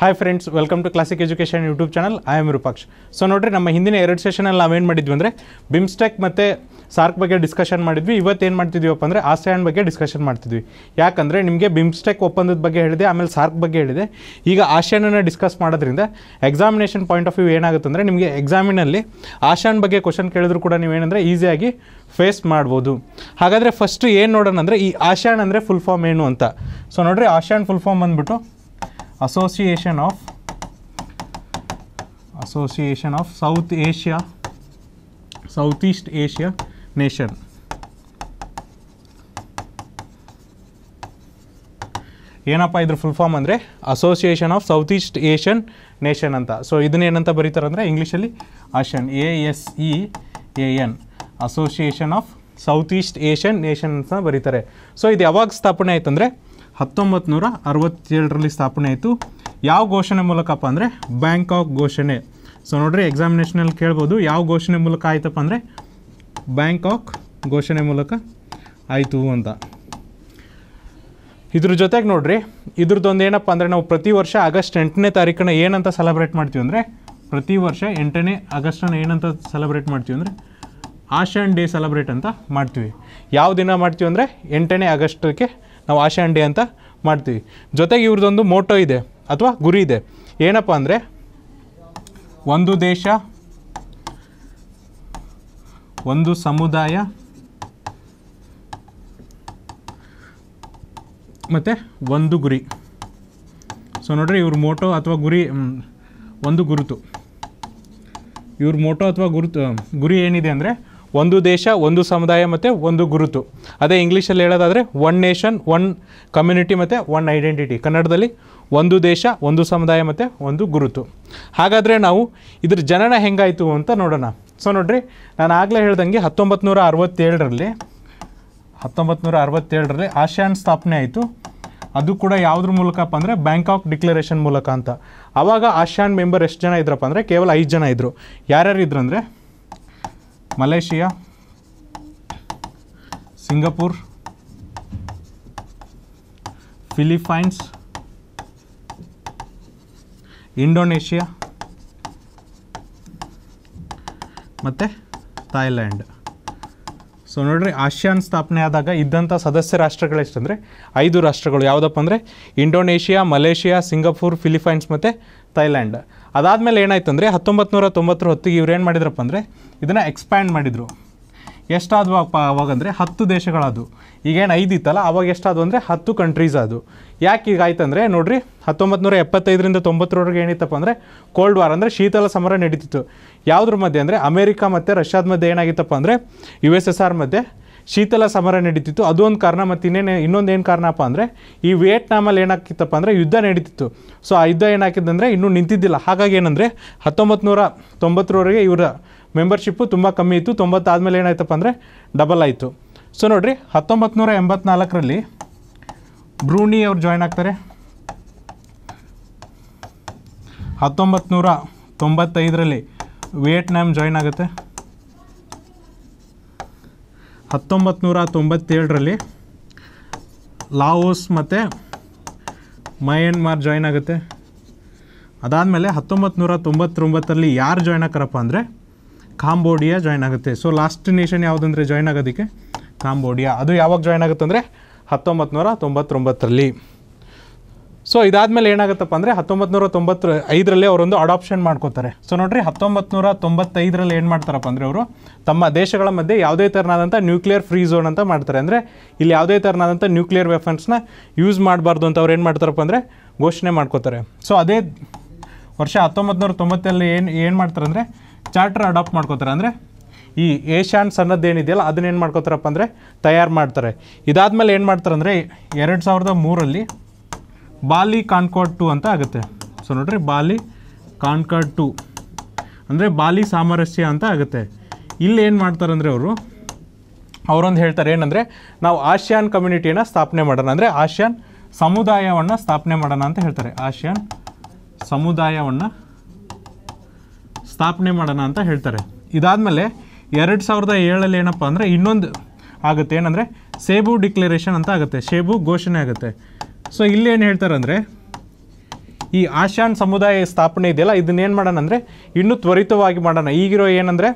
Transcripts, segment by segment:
Hi friends welcome to Classic Education YouTube channel I am Rupaksh so ನೋಡಿರಿ ನಮ್ಮ ಹಿಂದಿನ ಎರಡು ಸೆಷನಲ್ಲಿ ನಾವೇನು ಮಾಡಿದ್ವಿ ಅಂದರೆ ಬಿಮ್ಸ್ಟೆಕ್ ಮತ್ತು ಸಾರ್ಕ್ ಬಗ್ಗೆ ಡಿಸ್ಕಷನ್ ಮಾಡಿದ್ವಿ ಇವತ್ತೇನು ಮಾಡ್ತಿದ್ವಿಪ್ಪ ಅಂದರೆ ಆಸಿಯಾನ್ ಬಗ್ಗೆ ಡಿಸ್ಕಷನ್ ಮಾಡ್ತಿದ್ವಿ ಯಾಕಂದರೆ ನಿಮಗೆ ಬಿಮ್ಸ್ಟೆಕ್ ಒಪ್ಪಂದದ ಬಗ್ಗೆ ಹೇಳಿದೆ ಆಮೇಲೆ ಸಾರ್ಕ್ ಬಗ್ಗೆ ಹೇಳಿದೆ ಈಗ ಆಶಿಯಾನನ್ನು ಡಿಸ್ಕಸ್ ಮಾಡೋದ್ರಿಂದ ಎಕ್ಸಾಮಿನೇಷನ್ ಪಾಯಿಂಟ್ ಆಫ್ ವ್ಯೂ ಏನಾಗುತ್ತೆ ಅಂದರೆ ನಿಮಗೆ ಎಕ್ಸಾಮಿನಲ್ಲಿ ಆಶಾನ್ ಬಗ್ಗೆ ಕ್ವಶನ್ ಕೇಳಿದ್ರು ಕೂಡ ನೀವೇನಂದರೆ ಈಸಿಯಾಗಿ ಫೇಸ್ ಮಾಡ್ಬೋದು ಹಾಗಾದರೆ ಫಸ್ಟ್ ಏನು ನೋಡೋಣ ಅಂದರೆ ಈ ಆಶಾನ್ ಅಂದರೆ ಫುಲ್ ಫಾರ್ಮ್ ಏನು ಅಂತ ಸೊ ನೋಡಿರಿ ಆಶಾನ್ ಫುಲ್ ಫಾರ್ಮ್ ಬಂದುಬಿಟ್ಟು association of association of South Asia, Southeast Asia nation. ಏನಪ್ಪ ಇದ್ರ ಫುಲ್ ಫಾರ್ಮ್ ಅಂದರೆ association of south east Asian nation ಅಂತ ಸೊ ಇದನ್ನೇನಂತ ಬರೀತಾರೆ ಅಂದರೆ ಇಂಗ್ಲೀಷಲ್ಲಿ ASEAN A S E A N association of south east Asian nation ಅಂತ ಬರೀತಾರೆ ಸೊ ಇದು ಯಾವಾಗ ಸ್ಥಾಪನೆ ಆಯ್ತಂದರೆ ಹತ್ತೊಂಬತ್ತು ನೂರ ಅರವತ್ತೇಳರಲ್ಲಿ ಸ್ಥಾಪನೆ ಆಯಿತು ಯಾವ ಘೋಷಣೆ ಮೂಲಕಪ್ಪ ಅಂದರೆ ಬ್ಯಾಂಕಾಕ್ ಘೋಷಣೆ ಸೊ ನೋಡಿರಿ ಎಕ್ಸಾಮಿನೇಷನಲ್ಲಿ ಕೇಳ್ಬೋದು ಯಾವ ಘೋಷಣೆ ಮೂಲಕ ಆಯಿತಪ್ಪ ಅಂದರೆ ಬ್ಯಾಂಕಾಕ್ ಘೋಷಣೆ ಮೂಲಕ ಆಯಿತು ಅಂತ ಇದ್ರ ಜೊತೆಗೆ ನೋಡ್ರಿ ಇದ್ರದ್ದೊಂದು ಏನಪ್ಪ ಅಂದರೆ ನಾವು ಪ್ರತಿ ವರ್ಷ ಆಗಸ್ಟ್ ಎಂಟನೇ ತಾರೀಕನ್ನ ಏನಂತ ಸೆಲೆಬ್ರೇಟ್ ಮಾಡ್ತೀವಿ ಅಂದರೆ ಪ್ರತಿ ವರ್ಷ ಎಂಟನೇ ಆಗಸ್ಟನ್ನ ಏನಂತ ಸೆಲೆಬ್ರೇಟ್ ಮಾಡ್ತೀವಿ ಅಂದರೆ ಆಶಿಯನ್ ಡೇ ಸೆಲೆಬ್ರೇಟ್ ಅಂತ ಮಾಡ್ತೀವಿ ಯಾವ ದಿನ ಮಾಡ್ತೀವಿ ಅಂದರೆ ಎಂಟನೇ ಆಗಸ್ಟಕ್ಕೆ ನಾವು ಆಶೆ ಅಂಡೆ ಅಂತ ಮಾಡ್ತೀವಿ ಜೊತೆಗೆ ಇವ್ರದ್ದೊಂದು ಮೋಟೋ ಇದೆ ಅಥವಾ ಗುರಿ ಇದೆ ಏನಪ್ಪ ಅಂದರೆ ಒಂದು ದೇಶ ಒಂದು ಸಮುದಾಯ ಮತ್ತು ಒಂದು ಗುರಿ ಸೊ ನೋಡ್ರಿ ಇವ್ರ ಮೋಟೋ ಅಥವಾ ಗುರಿ ಒಂದು ಗುರುತು ಇವ್ರ ಮೋಟೋ ಅಥವಾ ಗುರುತು ಗುರಿ ಏನಿದೆ ಅಂದರೆ ಒಂದು ದೇಶ ಒಂದು ಸಮುದಾಯ ಮತ್ತು ಒಂದು ಗುರುತು ಅದೇ ಇಂಗ್ಲೀಷಲ್ಲಿ ಹೇಳೋದಾದರೆ ಒನ್ ನೇಷನ್ ಒನ್ ಕಮ್ಯುನಿಟಿ ಮತ್ತು ಒನ್ ಐಡೆಂಟಿಟಿ ಕನ್ನಡದಲ್ಲಿ ಒಂದು ದೇಶ ಒಂದು ಸಮುದಾಯ ಮತ್ತು ಒಂದು ಗುರುತು ಹಾಗಾದರೆ ನಾವು ಇದ್ರ ಜನನ ಹೆಂಗಾಯಿತು ಅಂತ ನೋಡೋಣ ಸೊ ನೋಡಿರಿ ನಾನು ಆಗಲೇ ಹೇಳ್ದಂಗೆ ಹತ್ತೊಂಬತ್ತು ನೂರ ಅರವತ್ತೇಳರಲ್ಲಿ ಹತ್ತೊಂಬತ್ತು ನೂರ ಅರವತ್ತೇಳರಲ್ಲಿ ಆಸಿಯಾನ್ ಸ್ಥಾಪನೆ ಆಯಿತು ಅದು ಕೂಡ ಯಾವುದ್ರ ಮೂಲಕಪ್ಪ ಅಂದರೆ ಬ್ಯಾಂಕಾಕ್ ಡಿಕ್ಲರೇಷನ್ ಮೂಲಕ ಅಂತ ಆವಾಗ ಆಸಿಯಾನ್ ಮೆಂಬರ್ ಎಷ್ಟು ಜನ ಇದ್ರಪ್ಪ ಅಂದರೆ ಕೇವಲ ಐದು ಜನ ಇದ್ದರು ಯಾರ್ಯಾರು ಇದ್ರಂದರೆ ಮಲೇಷಿಯಾ ಸಿಂಗಪುರ್ ಫಿಲಿಪೈನ್ಸ್ ಇಂಡೋನೇಷ್ಯಾ ಮತ್ತು ಥಾಯ್ಲ್ಯಾಂಡ್ ಸೊ ನೋಡ್ರಿ ಆಸಿಯಾನ್ ಸ್ಥಾಪನೆ ಆದಾಗ ಇದ್ದಂಥ ಸದಸ್ಯ ರಾಷ್ಟ್ರಗಳು ಎಷ್ಟಂದರೆ ಐದು ರಾಷ್ಟ್ರಗಳು ಯಾವುದಪ್ಪ ಅಂದರೆ ಇಂಡೋನೇಷ್ಯಾ ಮಲೇಷಿಯಾ ಸಿಂಗಾಪುರ್ ಫಿಲಿಪೈನ್ಸ್ ಮತ್ತು ಥೈಲ್ಯಾಂಡ್ ಅದಾದಮೇಲೆ ಏನಾಯ್ತು ಅಂದರೆ ಹತ್ತೊಂಬತ್ತು ನೂರ ತೊಂಬತ್ತರ ಹೊತ್ತಿಗೆ ಇವ್ರು ಏನು ಮಾಡಿದ್ರಪ್ಪ ಅಂದರೆ ಇದನ್ನು ಎಕ್ಸ್ಪ್ಯಾಂಡ್ ಮಾಡಿದರು ಎಷ್ಟಾದವು ಅಪ್ಪ ಅವಾಗಂದರೆ ಹತ್ತು ದೇಶಗಳದು ಈಗೇನು ಐದು ಇತ್ತಲ್ಲ ಅವಾಗ ಎಷ್ಟಾದವು ಅಂದರೆ ಹತ್ತು ಕಂಟ್ರೀಸ್ ಅದು ಯಾಕೆ ಈಗ ಆಯ್ತಂದರೆ ನೋಡಿರಿ ಹತ್ತೊಂಬತ್ತು ನೂರ ಎಪ್ಪತ್ತೈದರಿಂದ ತೊಂಬತ್ತರವರೆಗೆ ಏನಿತ್ತಪ್ಪ ಅಂದರೆ ಕೋಲ್ಡ್ ವಾರ್ ಅಂದರೆ ಶೀತಲ ಸಮರ ನಡೀತಿತ್ತು ಯಾವುದ್ರ ಮಧ್ಯೆ ಅಂದರೆ ಅಮೇರಿಕಾ ಮತ್ತು ರಷ್ಯಾದ ಮಧ್ಯೆ ಏನಾಗಿತ್ತಪ್ಪ ಅಂದರೆ ಯು ಎಸ್ ಎಸ್ ಆರ್ ಮಧ್ಯೆ ಶೀತಲ ಸಮರ ನಡೀತಿತ್ತು ಅದು ಒಂದು ಕಾರಣ ಮತ್ತು ಇನ್ನೇನು ಇನ್ನೊಂದು ಏನು ಕಾರಣಪ್ಪ ಅಂದರೆ ಈ ವಿಯೆಟ್ನಾಮಲ್ಲಿ ಏನಾಗ್ತಿತ್ತಪ್ಪ ಅಂದರೆ ಯುದ್ಧ ನಡೀತಿತ್ತು ಸೊ ಆ ಯುದ್ಧ ಏನಾಕಿದ್ದಂದರೆ ಇನ್ನೂ ನಿಂತಿದ್ದಿಲ್ಲ ಹಾಗಾಗಿ ಏನಂದರೆ ಹತ್ತೊಂಬತ್ತು ನೂರ ತೊಂಬತ್ತರವರೆಗೆ ಇವರ ಮೆಂಬರ್ಶಿಪ್ಪು ತುಂಬ ಕಮ್ಮಿ ಇತ್ತು ತೊಂಬತ್ತಾದಮೇಲೆ ಏನಾಯ್ತಪ್ಪ ಅಂದರೆ ಡಬಲ್ ಆಯಿತು ಸೊ ನೋಡಿರಿ ಹತ್ತೊಂಬತ್ತು ನೂರ ಎಂಬತ್ನಾಲ್ಕರಲ್ಲಿ ಬ್ರೂಣಿ ಅವ್ರು ಜಾಯ್ನ್ ಆಗ್ತಾರೆ ಹತ್ತೊಂಬತ್ತು ನೂರ ತೊಂಬತ್ತೈದರಲ್ಲಿ ವಿಯೆಟ್ನಾಮ್ ಜಾಯ್ನ್ ಆಗುತ್ತೆ ಹತ್ತೊಂಬತ್ತು ನೂರ ತೊಂಬತ್ತೇಳರಲ್ಲಿ ಲಾವೋಸ್ ಮತ್ತು ಮಯನ್ಮಾರ್ ಜಾಯ್ನ್ ಆಗುತ್ತೆ ಅದಾದಮೇಲೆ ಹತ್ತೊಂಬತ್ತು ನೂರ ತೊಂಬತ್ತೊಂಬತ್ತರಲ್ಲಿ ಯಾರು ಜಾಯ್ನ್ ಆಗ್ತಾರಪ್ಪ ಅಂದರೆ ಕಾಂಬೋಡಿಯಾ ಜಾಯ್ನ್ ಆಗುತ್ತೆ ಸೊ ಲಾಸ್ಟ್ ನೇಷನ್ ಯಾವುದಂದರೆ ಜಾಯ್ನ್ ಆಗೋದಕ್ಕೆ ಕಾಂಬೋಡಿಯಾ ಅದು ಯಾವಾಗ ಜಾಯ್ನ್ ಆಗುತ್ತೆ ಅಂದರೆ ಹತ್ತೊಂಬತ್ತು ನೂರ ತೊಂಬತ್ತೊಂಬತ್ತರಲ್ಲಿ ಸೊ ಇದಾದಮೇಲೆ ಏನಾಗುತ್ತಪ್ಪ ಅಂದರೆ ಹತ್ತೊಂಬತ್ತು ನೂರ ತೊಂಬತ್ತು ಐದರಲ್ಲಿ ಅವರೊಂದು ಅಡಾಪ್ಷನ್ ಮಾಡ್ಕೋತಾರೆ ಸೊ ನೋಡಿರಿ ಹತ್ತೊಂಬತ್ತು ನೂರ ತೊಂಬತ್ತೈದರಲ್ಲಿ ಏನು ಮಾಡ್ತಾರಪ್ಪ ಅಂದರೆ ಅವರು ತಮ್ಮ ದೇಶಗಳ ಮಧ್ಯೆ ಯಾವುದೇ ಥರನಾದಂಥ ನ್ಯೂಕ್ಲಿಯರ್ ಫ್ರೀ ಝೋನ್ ಅಂತ ಮಾಡ್ತಾರೆ ಅಂದರೆ ಇಲ್ಲಿ ಯಾವುದೇ ಥರನಾದಂಥ ನ್ಯೂಕ್ಲಿಯರ್ ವೆಫನ್ಸ್ನ ಯೂಸ್ ಮಾಡಬಾರ್ದು ಅಂತ ಅವ್ರು ಏನು ಮಾಡ್ತಾರಪ್ಪ ಅಂದರೆ ಘೋಷಣೆ ಮಾಡ್ಕೋತಾರೆ ಸೊ ಅದೇ ವರ್ಷ ಹತ್ತೊಂಬತ್ತು ನೂರ ತೊಂಬತ್ತಲ್ಲಿ ಏನು ಏನು ಮಾಡ್ತಾರೆ ಅಂದರೆ ಚಾರ್ಟರ್ ಅಡಾಪ್ಟ್ ಮಾಡ್ಕೋತಾರೆ ಅಂದರೆ ಈ ಏನಿದೆಯಲ್ಲ ಏನಿದೆಯಲ್ಲ ಅದನ್ನೇನು ಮಾಡ್ಕೋತಾರಪ್ಪ ಅಂದರೆ ತಯಾರು ಮಾಡ್ತಾರೆ ಮೇಲೆ ಏನು ಮಾಡ್ತಾರೆ ಅಂದರೆ ಎರಡು ಸಾವಿರದ ಮೂರಲ್ಲಿ ಬಾಲಿ ಕಾನ್ಕಾಡ್ ಟು ಅಂತ ಆಗುತ್ತೆ ಸೊ ನೋಡ್ರಿ ಬಾಲಿ ಕಾನ್ಕಾಡ್ ಟು ಅಂದರೆ ಬಾಲಿ ಸಾಮರಸ್ಯ ಅಂತ ಆಗುತ್ತೆ ಇಲ್ಲಿ ಏನು ಮಾಡ್ತಾರೆ ಅಂದರೆ ಅವರು ಅವರೊಂದು ಹೇಳ್ತಾರೆ ಏನಂದರೆ ನಾವು ಆಶಿಯಾನ್ ಕಮ್ಯುನಿಟಿಯನ್ನು ಸ್ಥಾಪನೆ ಮಾಡೋಣ ಅಂದರೆ ಆಸಿಯಾನ್ ಸಮುದಾಯವನ್ನು ಸ್ಥಾಪನೆ ಮಾಡೋಣ ಅಂತ ಹೇಳ್ತಾರೆ ಆಸಿಯಾನ್ ಸಮುದಾಯವನ್ನು ಸ್ಥಾಪನೆ ಮಾಡೋಣ ಅಂತ ಹೇಳ್ತಾರೆ ಇದಾದಮೇಲೆ ಎರಡು ಸಾವಿರದ ಏಳಲ್ಲಿ ಏನಪ್ಪ ಅಂದರೆ ಇನ್ನೊಂದು ಆಗುತ್ತೆ ಏನಂದರೆ ಸೇಬು ಡಿಕ್ಲರೇಷನ್ ಅಂತ ಆಗುತ್ತೆ ಸೇಬು ಘೋಷಣೆ ಆಗುತ್ತೆ ಸೊ ಇಲ್ಲಿ ಏನು ಹೇಳ್ತಾರೆ ಅಂದರೆ ಈ ಆಶಾನ್ ಸಮುದಾಯ ಸ್ಥಾಪನೆ ಇದೆಯಲ್ಲ ಇದನ್ನೇನು ಮಾಡೋಣ ಅಂದರೆ ಇನ್ನೂ ತ್ವರಿತವಾಗಿ ಮಾಡೋಣ ಈಗಿರೋ ಏನಂದರೆ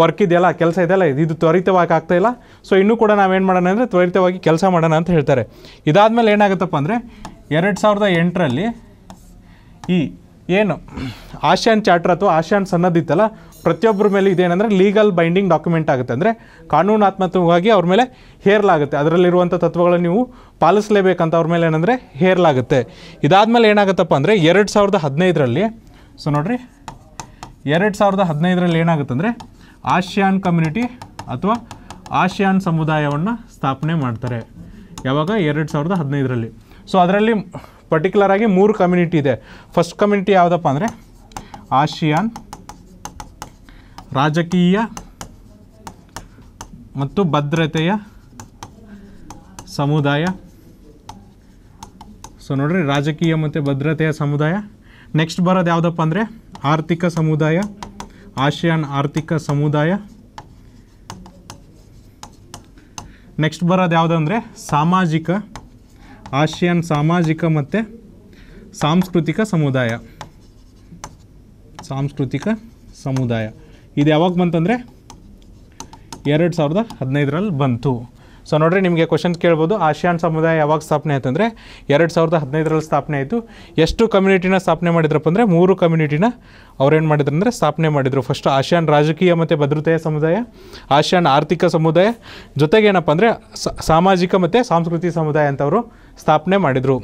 ವರ್ಕ್ ಇದೆಯಲ್ಲ ಕೆಲಸ ಇದೆಯಲ್ಲ ಇದು ತ್ವರಿತವಾಗಿ ಆಗ್ತಾಯಿಲ್ಲ ಸೊ ಇನ್ನೂ ಕೂಡ ನಾವೇನು ಮಾಡೋಣ ಅಂದರೆ ತ್ವರಿತವಾಗಿ ಕೆಲಸ ಮಾಡೋಣ ಅಂತ ಹೇಳ್ತಾರೆ ಇದಾದಮೇಲೆ ಏನಾಗುತ್ತಪ್ಪ ಅಂದರೆ ಎರಡು ಸಾವಿರದ ಎಂಟರಲ್ಲಿ ಈ ಏನು ಆಶಿಯಾನ್ ಚಾರ್ಟರ್ ಅಥವಾ ಆಶಿಯಾನ್ ಇತ್ತಲ್ಲ ಪ್ರತಿಯೊಬ್ಬರ ಮೇಲೆ ಇದೇನಂದರೆ ಲೀಗಲ್ ಬೈಂಡಿಂಗ್ ಡಾಕ್ಯುಮೆಂಟ್ ಆಗುತ್ತೆ ಅಂದರೆ ಕಾನೂನಾತ್ಮಕವಾಗಿ ಅವ್ರ ಮೇಲೆ ಹೇರಲಾಗುತ್ತೆ ಅದರಲ್ಲಿರುವಂಥ ತತ್ವಗಳನ್ನು ನೀವು ಪಾಲಿಸಲೇಬೇಕಂತ ಅವ್ರ ಮೇಲೆ ಏನಂದರೆ ಹೇರಲಾಗುತ್ತೆ ಇದಾದಮೇಲೆ ಏನಾಗುತ್ತಪ್ಪ ಅಂದರೆ ಎರಡು ಸಾವಿರದ ಹದಿನೈದರಲ್ಲಿ ಸೊ ನೋಡಿರಿ ಎರಡು ಸಾವಿರದ ಹದಿನೈದರಲ್ಲಿ ಏನಾಗುತ್ತೆ ಅಂದರೆ ಆಶಿಯಾನ್ ಕಮ್ಯುನಿಟಿ ಅಥವಾ ಆಶಿಯಾನ್ ಸಮುದಾಯವನ್ನು ಸ್ಥಾಪನೆ ಮಾಡ್ತಾರೆ ಯಾವಾಗ ಎರಡು ಸಾವಿರದ ಹದಿನೈದರಲ್ಲಿ ಸೊ ಅದರಲ್ಲಿ ಪರ್ಟಿಕ್ಯುಲರ್ ಆಗಿ ಮೂರು ಕಮ್ಯುನಿಟಿ ಇದೆ ಫಸ್ಟ್ ಕಮ್ಯುನಿಟಿ ಯಾವುದಪ್ಪ ಅಂದರೆ ಆಶಿಯಾನ್ ರಾಜಕೀಯ ಮತ್ತು ಭದ್ರತೆಯ ಸಮುದಾಯ ಸೊ ನೋಡ್ರಿ ರಾಜಕೀಯ ಮತ್ತು ಭದ್ರತೆಯ ಸಮುದಾಯ ನೆಕ್ಸ್ಟ್ ಬರೋದು ಯಾವುದಪ್ಪ ಅಂದರೆ ಆರ್ಥಿಕ ಸಮುದಾಯ ಆಶಿಯಾನ್ ಆರ್ಥಿಕ ಸಮುದಾಯ ನೆಕ್ಸ್ಟ್ ಬರೋದು ಯಾವುದಂದರೆ ಸಾಮಾಜಿಕ ಆಶಿಯನ್ ಸಾಮಾಜಿಕ ಮತ್ತು ಸಾಂಸ್ಕೃತಿಕ ಸಮುದಾಯ ಸಾಂಸ್ಕೃತಿಕ ಸಮುದಾಯ ಇದು ಯಾವಾಗ ಬಂತಂದರೆ ಎರಡು ಸಾವಿರದ ಹದಿನೈದರಲ್ಲಿ ಬಂತು ಸೊ ನೋಡಿರಿ ನಿಮಗೆ ಕ್ವಶನ್ ಕೇಳ್ಬೋದು ಆಶಿಯಾನ್ ಸಮುದಾಯ ಯಾವಾಗ ಸ್ಥಾಪನೆ ಆಯ್ತಂದರೆ ಎರಡು ಸಾವಿರದ ಹದಿನೈದರಲ್ಲಿ ಸ್ಥಾಪನೆ ಆಯಿತು ಎಷ್ಟು ಕಮ್ಯುನಿಟಿನ ಸ್ಥಾಪನೆ ಮಾಡಿದ್ರಪ್ಪ ಅಂದರೆ ಮೂರು ಕಮ್ಯುನಿಟಿನ ಅವ್ರೇನು ಮಾಡಿದ್ರು ಅಂದರೆ ಸ್ಥಾಪನೆ ಮಾಡಿದರು ಫಸ್ಟ್ ಆಶಿಯಾನ್ ರಾಜಕೀಯ ಮತ್ತು ಭದ್ರತೆಯ ಸಮುದಾಯ ಆಶಿಯಾನ್ ಆರ್ಥಿಕ ಸಮುದಾಯ ಜೊತೆಗೆ ಏನಪ್ಪ ಅಂದರೆ ಸಾಮಾಜಿಕ ಮತ್ತು ಸಾಂಸ್ಕೃತಿಕ ಸಮುದಾಯ ಅಂತವರು ಸ್ಥಾಪನೆ ಮಾಡಿದರು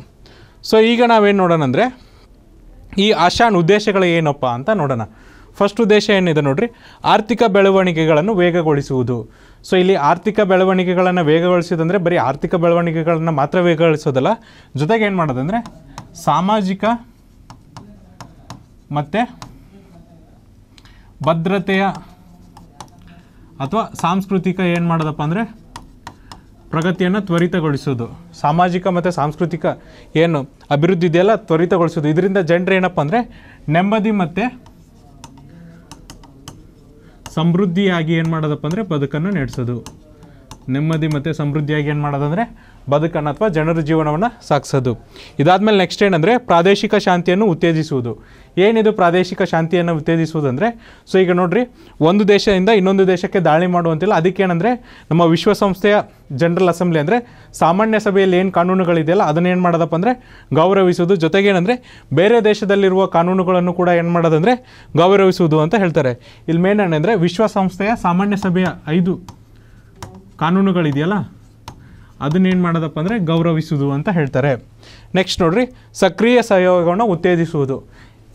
ಸೊ ಈಗ ನಾವೇನು ನೋಡೋಣ ಅಂದರೆ ಈ ಆಶಾನ್ ಉದ್ದೇಶಗಳು ಏನಪ್ಪ ಅಂತ ನೋಡೋಣ ಫಸ್ಟ್ ಉದ್ದೇಶ ಏನಿದೆ ನೋಡ್ರಿ ಆರ್ಥಿಕ ಬೆಳವಣಿಗೆಗಳನ್ನು ವೇಗಗೊಳಿಸುವುದು ಸೊ ಇಲ್ಲಿ ಆರ್ಥಿಕ ಬೆಳವಣಿಗೆಗಳನ್ನು ವೇಗಗೊಳಿಸೋದಂದರೆ ಬರೀ ಆರ್ಥಿಕ ಬೆಳವಣಿಗೆಗಳನ್ನು ಮಾತ್ರ ವೇಗಗೊಳಿಸೋದಲ್ಲ ಜೊತೆಗೆ ಏನು ಮಾಡೋದಂದರೆ ಸಾಮಾಜಿಕ ಮತ್ತು ಭದ್ರತೆಯ ಅಥವಾ ಸಾಂಸ್ಕೃತಿಕ ಏನು ಮಾಡೋದಪ್ಪ ಅಂದರೆ ಪ್ರಗತಿಯನ್ನು ತ್ವರಿತಗೊಳಿಸೋದು ಸಾಮಾಜಿಕ ಮತ್ತು ಸಾಂಸ್ಕೃತಿಕ ಏನು ಅಭಿವೃದ್ಧಿ ಇದೆಯಲ್ಲ ತ್ವರಿತಗೊಳಿಸೋದು ಇದರಿಂದ ಜನರು ಏನಪ್ಪ ಅಂದರೆ ನೆಮ್ಮದಿ ಮತ್ತು ಸಮೃದ್ಧಿಯಾಗಿ ಏನು ಮಾಡೋದಪ್ಪ ಅಂದರೆ ಬದುಕನ್ನು ನಡೆಸೋದು ನೆಮ್ಮದಿ ಮತ್ತು ಸಮೃದ್ಧಿಯಾಗಿ ಏನು ಮಾಡೋದಂದರೆ ಬದುಕನ್ನು ಅಥವಾ ಜನರ ಜೀವನವನ್ನು ಸಾಗಿಸೋದು ಇದಾದಮೇಲೆ ನೆಕ್ಸ್ಟ್ ಏನಂದರೆ ಪ್ರಾದೇಶಿಕ ಶಾಂತಿಯನ್ನು ಉತ್ತೇಜಿಸುವುದು ಏನಿದು ಪ್ರಾದೇಶಿಕ ಶಾಂತಿಯನ್ನು ಉತ್ತೇಜಿಸುವುದಂದರೆ ಸೊ ಈಗ ನೋಡಿರಿ ಒಂದು ದೇಶದಿಂದ ಇನ್ನೊಂದು ದೇಶಕ್ಕೆ ದಾಳಿ ಮಾಡುವಂತಿಲ್ಲ ಅದಕ್ಕೇನೆಂದರೆ ನಮ್ಮ ವಿಶ್ವಸಂಸ್ಥೆಯ ಜನರಲ್ ಅಸೆಂಬ್ಲಿ ಅಂದರೆ ಸಾಮಾನ್ಯ ಸಭೆಯಲ್ಲಿ ಏನು ಕಾನೂನುಗಳಿದೆಯಲ್ಲ ಅದನ್ನೇನು ಮಾಡೋದಪ್ಪ ಅಂದರೆ ಗೌರವಿಸುವುದು ಜೊತೆಗೇನೆಂದರೆ ಬೇರೆ ದೇಶದಲ್ಲಿರುವ ಕಾನೂನುಗಳನ್ನು ಕೂಡ ಏನು ಮಾಡೋದಂದರೆ ಗೌರವಿಸುವುದು ಅಂತ ಹೇಳ್ತಾರೆ ಇಲ್ಲಿ ಮೇನ್ ಏನಂದರೆ ವಿಶ್ವಸಂಸ್ಥೆಯ ಸಾಮಾನ್ಯ ಸಭೆಯ ಐದು ಕಾನೂನುಗಳಿದೆಯಲ್ಲ ಅದನ್ನೇನು ಮಾಡೋದಪ್ಪ ಅಂದರೆ ಗೌರವಿಸುವುದು ಅಂತ ಹೇಳ್ತಾರೆ ನೆಕ್ಸ್ಟ್ ನೋಡ್ರಿ ಸಕ್ರಿಯ ಸಹಯೋಗವನ್ನು ಉತ್ತೇಜಿಸುವುದು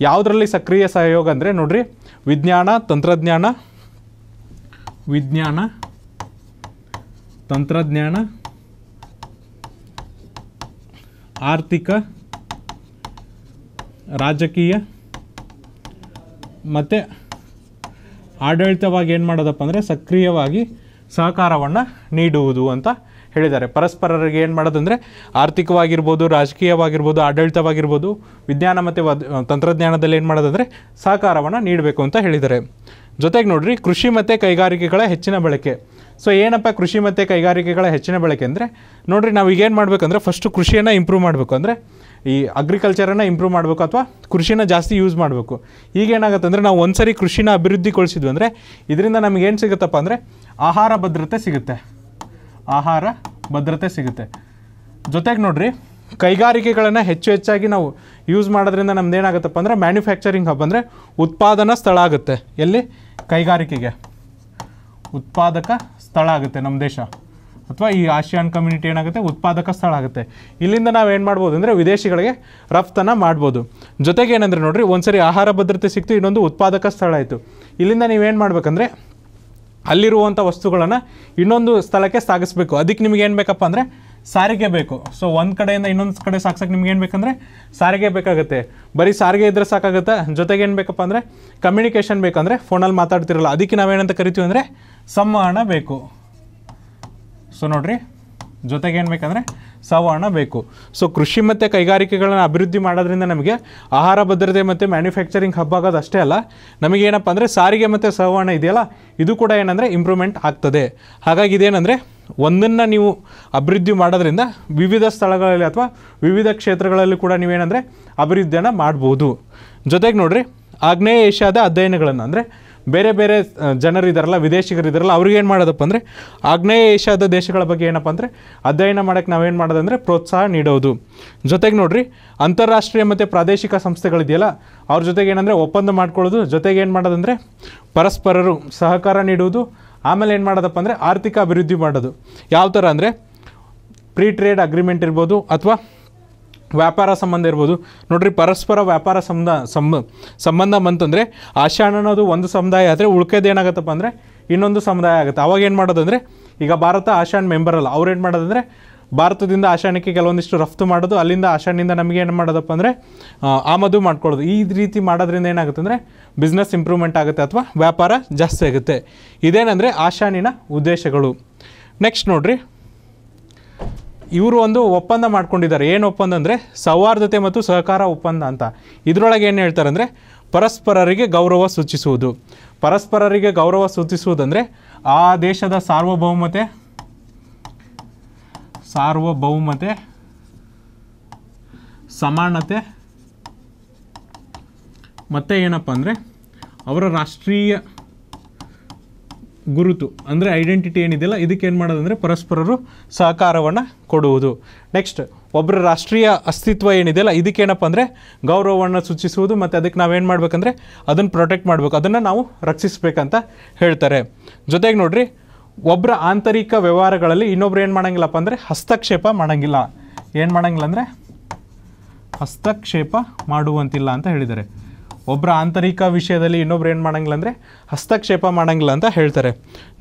ಯಾವುದರಲ್ಲಿ ಸಕ್ರಿಯ ಸಹಯೋಗ ಅಂದರೆ ನೋಡ್ರಿ ವಿಜ್ಞಾನ ತಂತ್ರಜ್ಞಾನ ವಿಜ್ಞಾನ ತಂತ್ರಜ್ಞಾನ ಆರ್ಥಿಕ ರಾಜಕೀಯ ಮತ್ತು ಆಡಳಿತವಾಗಿ ಏನು ಮಾಡೋದಪ್ಪ ಅಂದರೆ ಸಕ್ರಿಯವಾಗಿ ಸಹಕಾರವನ್ನು ನೀಡುವುದು ಅಂತ ಹೇಳಿದ್ದಾರೆ ಪರಸ್ಪರರಿಗೆ ಏನು ಮಾಡೋದಂದರೆ ಆರ್ಥಿಕವಾಗಿರ್ಬೋದು ರಾಜಕೀಯವಾಗಿರ್ಬೋದು ಆಡಳಿತವಾಗಿರ್ಬೋದು ವಿಜ್ಞಾನ ಮತ್ತು ತಂತ್ರಜ್ಞಾನದಲ್ಲಿ ಏನು ಮಾಡೋದಂದರೆ ಸಹಕಾರವನ್ನು ನೀಡಬೇಕು ಅಂತ ಹೇಳಿದ್ದಾರೆ ಜೊತೆಗೆ ನೋಡಿರಿ ಕೃಷಿ ಮತ್ತು ಕೈಗಾರಿಕೆಗಳ ಹೆಚ್ಚಿನ ಬಳಕೆ ಸೊ ಏನಪ್ಪ ಕೃಷಿ ಮತ್ತು ಕೈಗಾರಿಕೆಗಳ ಹೆಚ್ಚಿನ ಬಳಕೆ ಅಂದರೆ ನೋಡಿರಿ ನಾವು ಈಗೇನು ಮಾಡಬೇಕಂದ್ರೆ ಫಸ್ಟು ಕೃಷಿಯನ್ನು ಇಂಪ್ರೂವ್ ಮಾಡಬೇಕು ಅಂದರೆ ಈ ಅಗ್ರಿಕಲ್ಚರನ್ನು ಇಂಪ್ರೂವ್ ಮಾಡಬೇಕು ಅಥವಾ ಕೃಷಿನ ಜಾಸ್ತಿ ಯೂಸ್ ಮಾಡಬೇಕು ಈಗೇನಾಗುತ್ತೆ ಅಂದರೆ ನಾವು ಒಂದು ಸರಿ ಕೃಷಿನ ಅಭಿವೃದ್ಧಿಗೊಳಿಸಿದ್ವಿ ಅಂದರೆ ಇದರಿಂದ ನಮಗೇನು ಸಿಗುತ್ತಪ್ಪ ಅಂದರೆ ಆಹಾರ ಭದ್ರತೆ ಸಿಗುತ್ತೆ ಆಹಾರ ಭದ್ರತೆ ಸಿಗುತ್ತೆ ಜೊತೆಗೆ ನೋಡಿರಿ ಕೈಗಾರಿಕೆಗಳನ್ನು ಹೆಚ್ಚು ಹೆಚ್ಚಾಗಿ ನಾವು ಯೂಸ್ ಮಾಡೋದ್ರಿಂದ ನಮ್ದು ಏನಾಗುತ್ತಪ್ಪ ಅಂದರೆ ಮ್ಯಾನುಫ್ಯಾಕ್ಚರಿಂಗ್ ಹಬ್ ಅಂದರೆ ಉತ್ಪಾದನಾ ಸ್ಥಳ ಆಗುತ್ತೆ ಎಲ್ಲಿ ಕೈಗಾರಿಕೆಗೆ ಉತ್ಪಾದಕ ಸ್ಥಳ ಆಗುತ್ತೆ ನಮ್ಮ ದೇಶ ಅಥವಾ ಈ ಆಶಿಯಾನ್ ಕಮ್ಯುನಿಟಿ ಏನಾಗುತ್ತೆ ಉತ್ಪಾದಕ ಸ್ಥಳ ಆಗುತ್ತೆ ಇಲ್ಲಿಂದ ನಾವು ಏನು ಮಾಡ್ಬೋದು ಅಂದರೆ ವಿದೇಶಿಗಳಿಗೆ ರಫ್ತನ್ನು ಮಾಡ್ಬೋದು ಜೊತೆಗೆ ಏನಂದರೆ ನೋಡಿರಿ ಒಂದು ಸರಿ ಆಹಾರ ಭದ್ರತೆ ಸಿಕ್ತು ಇನ್ನೊಂದು ಉತ್ಪಾದಕ ಸ್ಥಳ ಆಯಿತು ಇಲ್ಲಿಂದ ನೀವೇನು ಮಾಡಬೇಕಂದ್ರೆ ಅಲ್ಲಿರುವಂಥ ವಸ್ತುಗಳನ್ನು ಇನ್ನೊಂದು ಸ್ಥಳಕ್ಕೆ ಸಾಗಿಸ್ಬೇಕು ಅದಕ್ಕೆ ನಿಮ್ಗೆ ಏನು ಬೇಕಪ್ಪ ಅಂದರೆ ಸಾರಿಗೆ ಬೇಕು ಸೊ ಒಂದು ಕಡೆಯಿಂದ ಇನ್ನೊಂದು ಕಡೆ ಸಾಗ್ಸೋಕೆ ನಿಮ್ಗೆ ಏನು ಬೇಕಂದರೆ ಸಾರಿಗೆ ಬೇಕಾಗುತ್ತೆ ಬರೀ ಸಾರಿಗೆ ಇದ್ದರೆ ಸಾಕಾಗುತ್ತೆ ಜೊತೆಗೆ ಏನು ಬೇಕಪ್ಪ ಅಂದರೆ ಕಮ್ಯುನಿಕೇಷನ್ ಬೇಕಂದರೆ ಫೋನಲ್ಲಿ ಮಾತಾಡ್ತಿರಲ್ಲ ಅದಕ್ಕೆ ನಾವೇನಂತ ಕರಿತೀವಿ ಅಂದರೆ ಸಂವಹನ ಬೇಕು ಸೊ ನೋಡಿರಿ ಜೊತೆಗೆ ಏನು ಬೇಕಂದರೆ ಸವರ್ಣ ಬೇಕು ಸೊ ಕೃಷಿ ಮತ್ತು ಕೈಗಾರಿಕೆಗಳನ್ನು ಅಭಿವೃದ್ಧಿ ಮಾಡೋದ್ರಿಂದ ನಮಗೆ ಆಹಾರ ಭದ್ರತೆ ಮತ್ತು ಮ್ಯಾನುಫ್ಯಾಕ್ಚರಿಂಗ್ ಹಬ್ ಆಗೋದು ಅಷ್ಟೇ ಅಲ್ಲ ನಮಗೇನಪ್ಪ ಅಂದರೆ ಸಾರಿಗೆ ಮತ್ತು ಸವರ್ಣ ಇದೆಯಲ್ಲ ಇದು ಕೂಡ ಏನಂದರೆ ಇಂಪ್ರೂವ್ಮೆಂಟ್ ಆಗ್ತದೆ ಹಾಗಾಗಿ ಇದೇನಂದರೆ ಒಂದನ್ನು ನೀವು ಅಭಿವೃದ್ಧಿ ಮಾಡೋದ್ರಿಂದ ವಿವಿಧ ಸ್ಥಳಗಳಲ್ಲಿ ಅಥವಾ ವಿವಿಧ ಕ್ಷೇತ್ರಗಳಲ್ಲಿ ಕೂಡ ನೀವೇನಂದರೆ ಅಭಿವೃದ್ಧಿಯನ್ನು ಮಾಡ್ಬೋದು ಜೊತೆಗೆ ನೋಡಿರಿ ಆಗ್ನೇಯ ಏಷ್ಯಾದ ಅಧ್ಯಯನಗಳನ್ನು ಅಂದರೆ ಬೇರೆ ಬೇರೆ ಜನರಿದ್ದಾರಲ್ಲ ವಿದೇಶಿಗರಿದ್ದಾರಲ್ಲ ಅವ್ರಿಗೆ ಏನು ಮಾಡೋದಪ್ಪ ಅಂದರೆ ಆಗ್ನೇಯ ಏಷ್ಯಾದ ದೇಶಗಳ ಬಗ್ಗೆ ಏನಪ್ಪ ಅಂದರೆ ಅಧ್ಯಯನ ಮಾಡೋಕ್ಕೆ ನಾವೇನು ಮಾಡೋದಂದರೆ ಪ್ರೋತ್ಸಾಹ ನೀಡೋದು ಜೊತೆಗೆ ನೋಡಿರಿ ಅಂತಾರಾಷ್ಟ್ರೀಯ ಮತ್ತು ಪ್ರಾದೇಶಿಕ ಸಂಸ್ಥೆಗಳಿದೆಯಲ್ಲ ಅವ್ರ ಜೊತೆಗೆ ಏನಂದರೆ ಒಪ್ಪಂದ ಮಾಡ್ಕೊಳ್ಳೋದು ಜೊತೆಗೆ ಏನು ಮಾಡೋದಂದರೆ ಪರಸ್ಪರರು ಸಹಕಾರ ನೀಡುವುದು ಆಮೇಲೆ ಏನು ಮಾಡೋದಪ್ಪ ಅಂದರೆ ಆರ್ಥಿಕ ಅಭಿವೃದ್ಧಿ ಮಾಡೋದು ಯಾವ ಥರ ಅಂದರೆ ಫ್ರೀ ಟ್ರೇಡ್ ಅಗ್ರಿಮೆಂಟ್ ಇರ್ಬೋದು ಅಥವಾ ವ್ಯಾಪಾರ ಸಂಬಂಧ ಇರ್ಬೋದು ನೋಡ್ರಿ ಪರಸ್ಪರ ವ್ಯಾಪಾರ ಸಂಬಂಧ ಸಂಬ ಸಂಬಂಧ ಬಂತಂದರೆ ಆಷಾಢ ಅನ್ನೋದು ಒಂದು ಸಮುದಾಯ ಆದರೆ ಏನಾಗುತ್ತಪ್ಪ ಅಂದರೆ ಇನ್ನೊಂದು ಸಮುದಾಯ ಆಗುತ್ತೆ ಅವಾಗ ಏನು ಮಾಡೋದಂದರೆ ಈಗ ಭಾರತ ಆಶಾಣ ಮೆಂಬರ್ ಅಲ್ಲ ಅವ್ರು ಏನು ಮಾಡೋದಂದರೆ ಭಾರತದಿಂದ ಆಶಾನಕ್ಕೆ ಕೆಲವೊಂದಿಷ್ಟು ರಫ್ತು ಮಾಡೋದು ಅಲ್ಲಿಂದ ಆಶಾನಿಂದ ನಮಗೆ ಏನು ಮಾಡೋದಪ್ಪ ಅಂದರೆ ಆಮದು ಮಾಡ್ಕೊಳ್ಳೋದು ಈ ರೀತಿ ಮಾಡೋದ್ರಿಂದ ಏನಾಗುತ್ತೆ ಅಂದರೆ ಬಿಸ್ನೆಸ್ ಇಂಪ್ರೂವ್ಮೆಂಟ್ ಆಗುತ್ತೆ ಅಥವಾ ವ್ಯಾಪಾರ ಜಾಸ್ತಿ ಆಗುತ್ತೆ ಇದೇನಂದರೆ ಆಶಾಣಿನ ಉದ್ದೇಶಗಳು ನೆಕ್ಸ್ಟ್ ನೋಡಿರಿ ಇವರು ಒಂದು ಒಪ್ಪಂದ ಮಾಡ್ಕೊಂಡಿದ್ದಾರೆ ಏನು ಒಪ್ಪಂದ ಅಂದರೆ ಸೌಹಾರ್ದತೆ ಮತ್ತು ಸಹಕಾರ ಒಪ್ಪಂದ ಅಂತ ಇದರೊಳಗೆ ಏನು ಹೇಳ್ತಾರೆ ಅಂದರೆ ಪರಸ್ಪರರಿಗೆ ಗೌರವ ಸೂಚಿಸುವುದು ಪರಸ್ಪರರಿಗೆ ಗೌರವ ಸೂಚಿಸುವುದಂದರೆ ಆ ದೇಶದ ಸಾರ್ವಭೌಮತೆ ಸಾರ್ವಭೌಮತೆ ಸಮಾನತೆ ಮತ್ತು ಏನಪ್ಪ ಅಂದರೆ ಅವರ ರಾಷ್ಟ್ರೀಯ ಗುರುತು ಅಂದರೆ ಐಡೆಂಟಿಟಿ ಏನಿದೆಯಲ್ಲ ಇದಕ್ಕೆ ಏನು ಮಾಡೋದಂದರೆ ಪರಸ್ಪರರು ಸಹಕಾರವನ್ನು ಕೊಡುವುದು ನೆಕ್ಸ್ಟ್ ಒಬ್ಬರ ರಾಷ್ಟ್ರೀಯ ಅಸ್ತಿತ್ವ ಏನಿದೆಯಲ್ಲ ಇದಕ್ಕೇನಪ್ಪ ಅಂದರೆ ಗೌರವವನ್ನು ಸೂಚಿಸುವುದು ಮತ್ತು ಅದಕ್ಕೆ ನಾವೇನು ಮಾಡಬೇಕಂದ್ರೆ ಅದನ್ನು ಪ್ರೊಟೆಕ್ಟ್ ಮಾಡಬೇಕು ಅದನ್ನು ನಾವು ರಕ್ಷಿಸಬೇಕಂತ ಹೇಳ್ತಾರೆ ಜೊತೆಗೆ ನೋಡಿರಿ ಒಬ್ಬರ ಆಂತರಿಕ ವ್ಯವಹಾರಗಳಲ್ಲಿ ಇನ್ನೊಬ್ರು ಏನು ಮಾಡೋಂಗಿಲ್ಲಪ್ಪ ಅಂದರೆ ಹಸ್ತಕ್ಷೇಪ ಮಾಡೋಂಗಿಲ್ಲ ಏನು ಮಾಡೋಂಗಿಲ್ಲ ಅಂದರೆ ಹಸ್ತಕ್ಷೇಪ ಮಾಡುವಂತಿಲ್ಲ ಅಂತ ಹೇಳಿದ್ದಾರೆ ಒಬ್ಬರ ಆಂತರಿಕ ವಿಷಯದಲ್ಲಿ ಇನ್ನೊಬ್ರು ಏನು ಮಾಡೋಂಗಿಲ್ಲ ಅಂದರೆ ಹಸ್ತಕ್ಷೇಪ ಮಾಡಂಗಿಲ್ಲ ಅಂತ ಹೇಳ್ತಾರೆ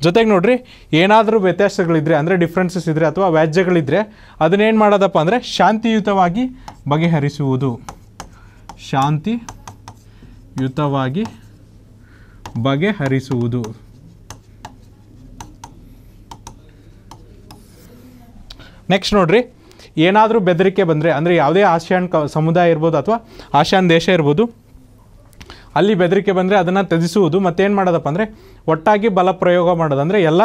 ಜೊತೆಗೆ ನೋಡಿರಿ ಏನಾದರೂ ವ್ಯತ್ಯಾಸಗಳಿದ್ರೆ ಅಂದರೆ ಡಿಫ್ರೆನ್ಸಸ್ ಇದ್ದರೆ ಅಥವಾ ವ್ಯಾಜ್ಯಗಳಿದ್ದರೆ ಅದನ್ನೇನು ಮಾಡೋದಪ್ಪ ಅಂದರೆ ಶಾಂತಿಯುತವಾಗಿ ಬಗೆಹರಿಸುವುದು ಶಾಂತಿಯುತವಾಗಿ ಬಗೆಹರಿಸುವುದು ನೆಕ್ಸ್ಟ್ ನೋಡ್ರಿ ಏನಾದರೂ ಬೆದರಿಕೆ ಬಂದರೆ ಅಂದರೆ ಯಾವುದೇ ಆಸಿಯಾನ್ ಕ ಸಮುದಾಯ ಇರ್ಬೋದು ಅಥವಾ ಆಶಿಯಾನ್ ದೇಶ ಇರ್ಬೋದು ಅಲ್ಲಿ ಬೆದರಿಕೆ ಬಂದರೆ ಅದನ್ನು ತ್ಯಜಿಸುವುದು ಏನು ಮಾಡೋದಪ್ಪ ಅಂದರೆ ಒಟ್ಟಾಗಿ ಬಲ ಪ್ರಯೋಗ ಮಾಡೋದಂದರೆ ಎಲ್ಲ